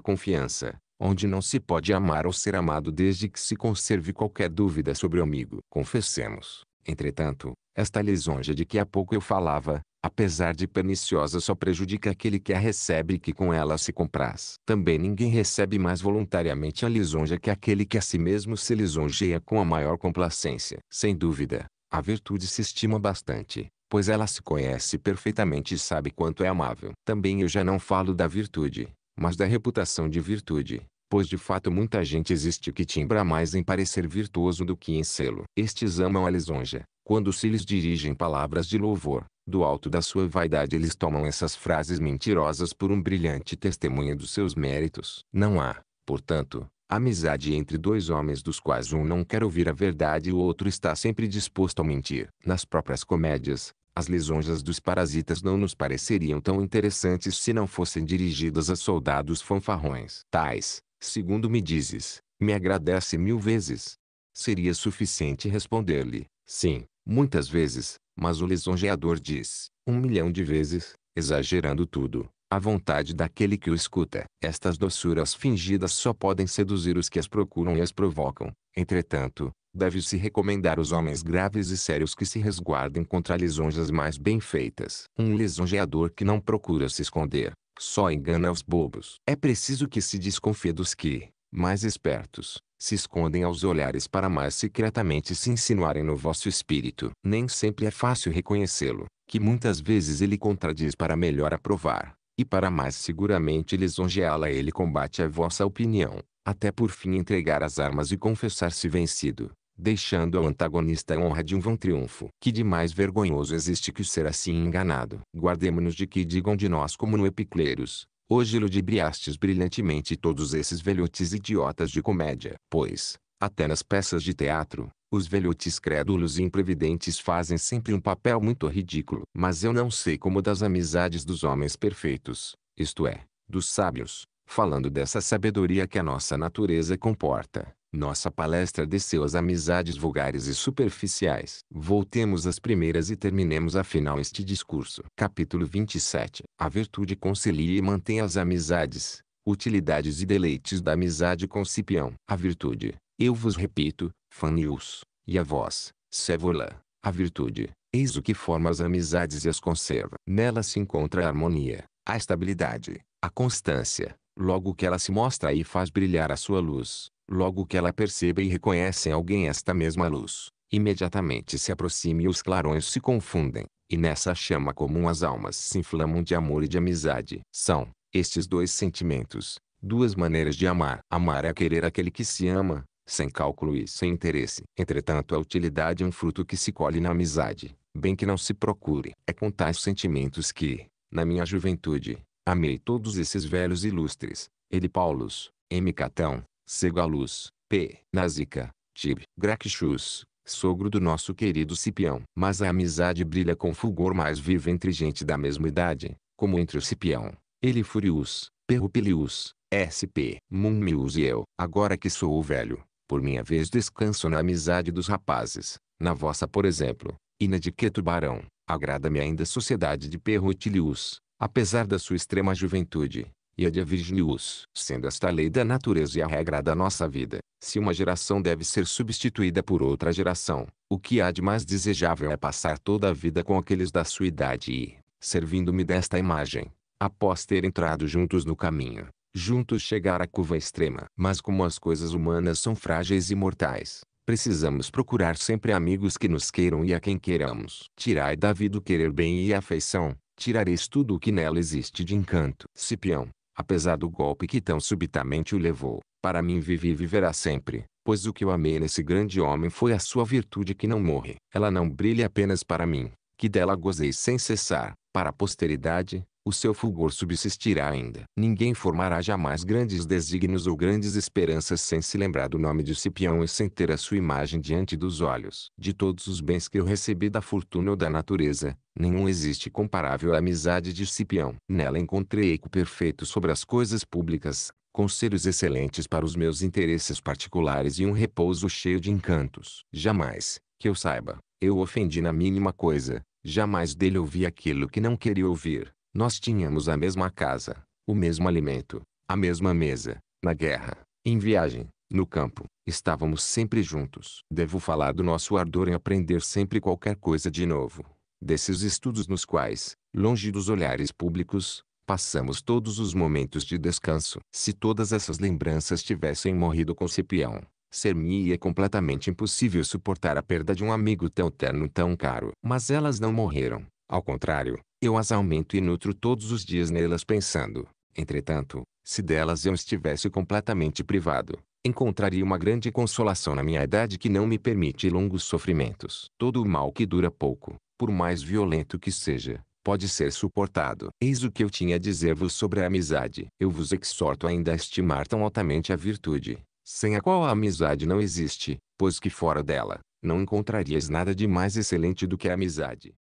confiança, onde não se pode amar ou ser amado desde que se conserve qualquer dúvida sobre o amigo. Confessemos, entretanto, esta lisonja de que há pouco eu falava, apesar de perniciosa só prejudica aquele que a recebe e que com ela se compraz. Também ninguém recebe mais voluntariamente a lisonja que aquele que a si mesmo se lisonjeia com a maior complacência. Sem dúvida, a virtude se estima bastante, pois ela se conhece perfeitamente e sabe quanto é amável. Também eu já não falo da virtude, mas da reputação de virtude. Pois de fato muita gente existe que timbra mais em parecer virtuoso do que em sê-lo. Estes amam a lisonja, quando se lhes dirigem palavras de louvor, do alto da sua vaidade eles tomam essas frases mentirosas por um brilhante testemunho dos seus méritos. Não há, portanto, amizade entre dois homens dos quais um não quer ouvir a verdade e o outro está sempre disposto a mentir. Nas próprias comédias, as lisonjas dos parasitas não nos pareceriam tão interessantes se não fossem dirigidas a soldados fanfarrões. Tais, segundo me dizes, me agradece mil vezes. Seria suficiente responder-lhe, sim, muitas vezes, mas o lisonjeador diz, um milhão de vezes, exagerando tudo, a vontade daquele que o escuta. Estas doçuras fingidas só podem seduzir os que as procuram e as provocam. Entretanto, deve-se recomendar aos homens graves e sérios que se resguardem contra lisonjas mais bem feitas. Um lisonjeador que não procura se esconder, só engana os bobos. É preciso que se desconfie dos que, mais espertos, se escondem aos olhares para mais secretamente se insinuarem no vosso espírito. Nem sempre é fácil reconhecê-lo, que muitas vezes ele contradiz para melhor aprovar, e para mais seguramente lisonjeá-la ele combate a vossa opinião, até por fim entregar as armas e confessar-se vencido deixando ao antagonista a honra de um vão triunfo. Que de mais vergonhoso existe que ser assim enganado. Guardemo-nos de que digam de nós como no epicleros. Hoje ludibriastes brilhantemente todos esses velhotes idiotas de comédia. Pois, até nas peças de teatro, os velhotes crédulos e imprevidentes fazem sempre um papel muito ridículo. Mas eu não sei como das amizades dos homens perfeitos, isto é, dos sábios, falando dessa sabedoria que a nossa natureza comporta, nossa palestra desceu às amizades vulgares e superficiais. Voltemos às primeiras e terminemos afinal este discurso. Capítulo 27. A virtude concilia e mantém as amizades, utilidades e deleites da amizade com Cipião. A virtude, eu vos repito, fanius, e a vós, sévola, a virtude, eis o que forma as amizades e as conserva. Nela se encontra a harmonia, a estabilidade, a constância, logo que ela se mostra e faz brilhar a sua luz. Logo que ela perceba e reconhece em alguém esta mesma luz, imediatamente se aproxime e os clarões se confundem, e nessa chama comum as almas se inflamam de amor e de amizade. São, estes dois sentimentos, duas maneiras de amar. Amar é querer aquele que se ama, sem cálculo e sem interesse. Entretanto a utilidade é um fruto que se colhe na amizade, bem que não se procure. É com tais sentimentos que, na minha juventude, amei todos esses velhos ilustres, ele Paulos, M. Catão, Cego à luz, P. Nazica, Tib. Gracchus, sogro do nosso querido Cipião. Mas a amizade brilha com fulgor mais vivo entre gente da mesma idade, como entre o Cipião, ele Furius, Perrupilius, SP, Mummius e eu. Agora que sou o velho, por minha vez descanso na amizade dos rapazes, na vossa por exemplo, e na de que tubarão, agrada-me ainda a sociedade de Perrutilius, apesar da sua extrema juventude e a de Virginius. Sendo esta lei da natureza e a regra da nossa vida, se uma geração deve ser substituída por outra geração, o que há de mais desejável é passar toda a vida com aqueles da sua idade e, servindo-me desta imagem, após ter entrado juntos no caminho, juntos chegar à curva extrema. Mas como as coisas humanas são frágeis e mortais, precisamos procurar sempre amigos que nos queiram e a quem queiramos. Tirai da vida o querer bem e a afeição, tirareis tudo o que nela existe de encanto. Cipião, apesar do golpe que tão subitamente o levou, para mim vive e viverá sempre, pois o que eu amei nesse grande homem foi a sua virtude que não morre. Ela não brilha apenas para mim, que dela gozei sem cessar, para a posteridade, o seu fulgor subsistirá ainda. Ninguém formará jamais grandes desígnios ou grandes esperanças sem se lembrar do nome de Cipião e sem ter a sua imagem diante dos olhos. De todos os bens que eu recebi da fortuna ou da natureza, nenhum existe comparável à amizade de Cipião. Nela encontrei eco perfeito sobre as coisas públicas, conselhos excelentes para os meus interesses particulares e um repouso cheio de encantos. Jamais, que eu saiba, eu ofendi na mínima coisa, jamais dele ouvi aquilo que não queria ouvir nós tínhamos a mesma casa, o mesmo alimento, a mesma mesa, na guerra, em viagem, no campo. Estávamos sempre juntos. Devo falar do nosso ardor em aprender sempre qualquer coisa de novo. Desses estudos nos quais, longe dos olhares públicos, passamos todos os momentos de descanso. Se todas essas lembranças tivessem morrido com Cipião, ser-me-ia completamente impossível suportar a perda de um amigo tão terno tão caro. Mas elas não morreram. Ao contrário, eu as aumento e nutro todos os dias nelas pensando. Entretanto, se delas eu estivesse completamente privado, encontraria uma grande consolação na minha idade que não me permite longos sofrimentos. Todo o mal que dura pouco, por mais violento que seja, pode ser suportado. Eis o que eu tinha a dizer-vos sobre a amizade. Eu vos exorto ainda a estimar tão altamente a virtude, sem a qual a amizade não existe, pois que fora dela, não encontrarias nada de mais excelente do que a amizade.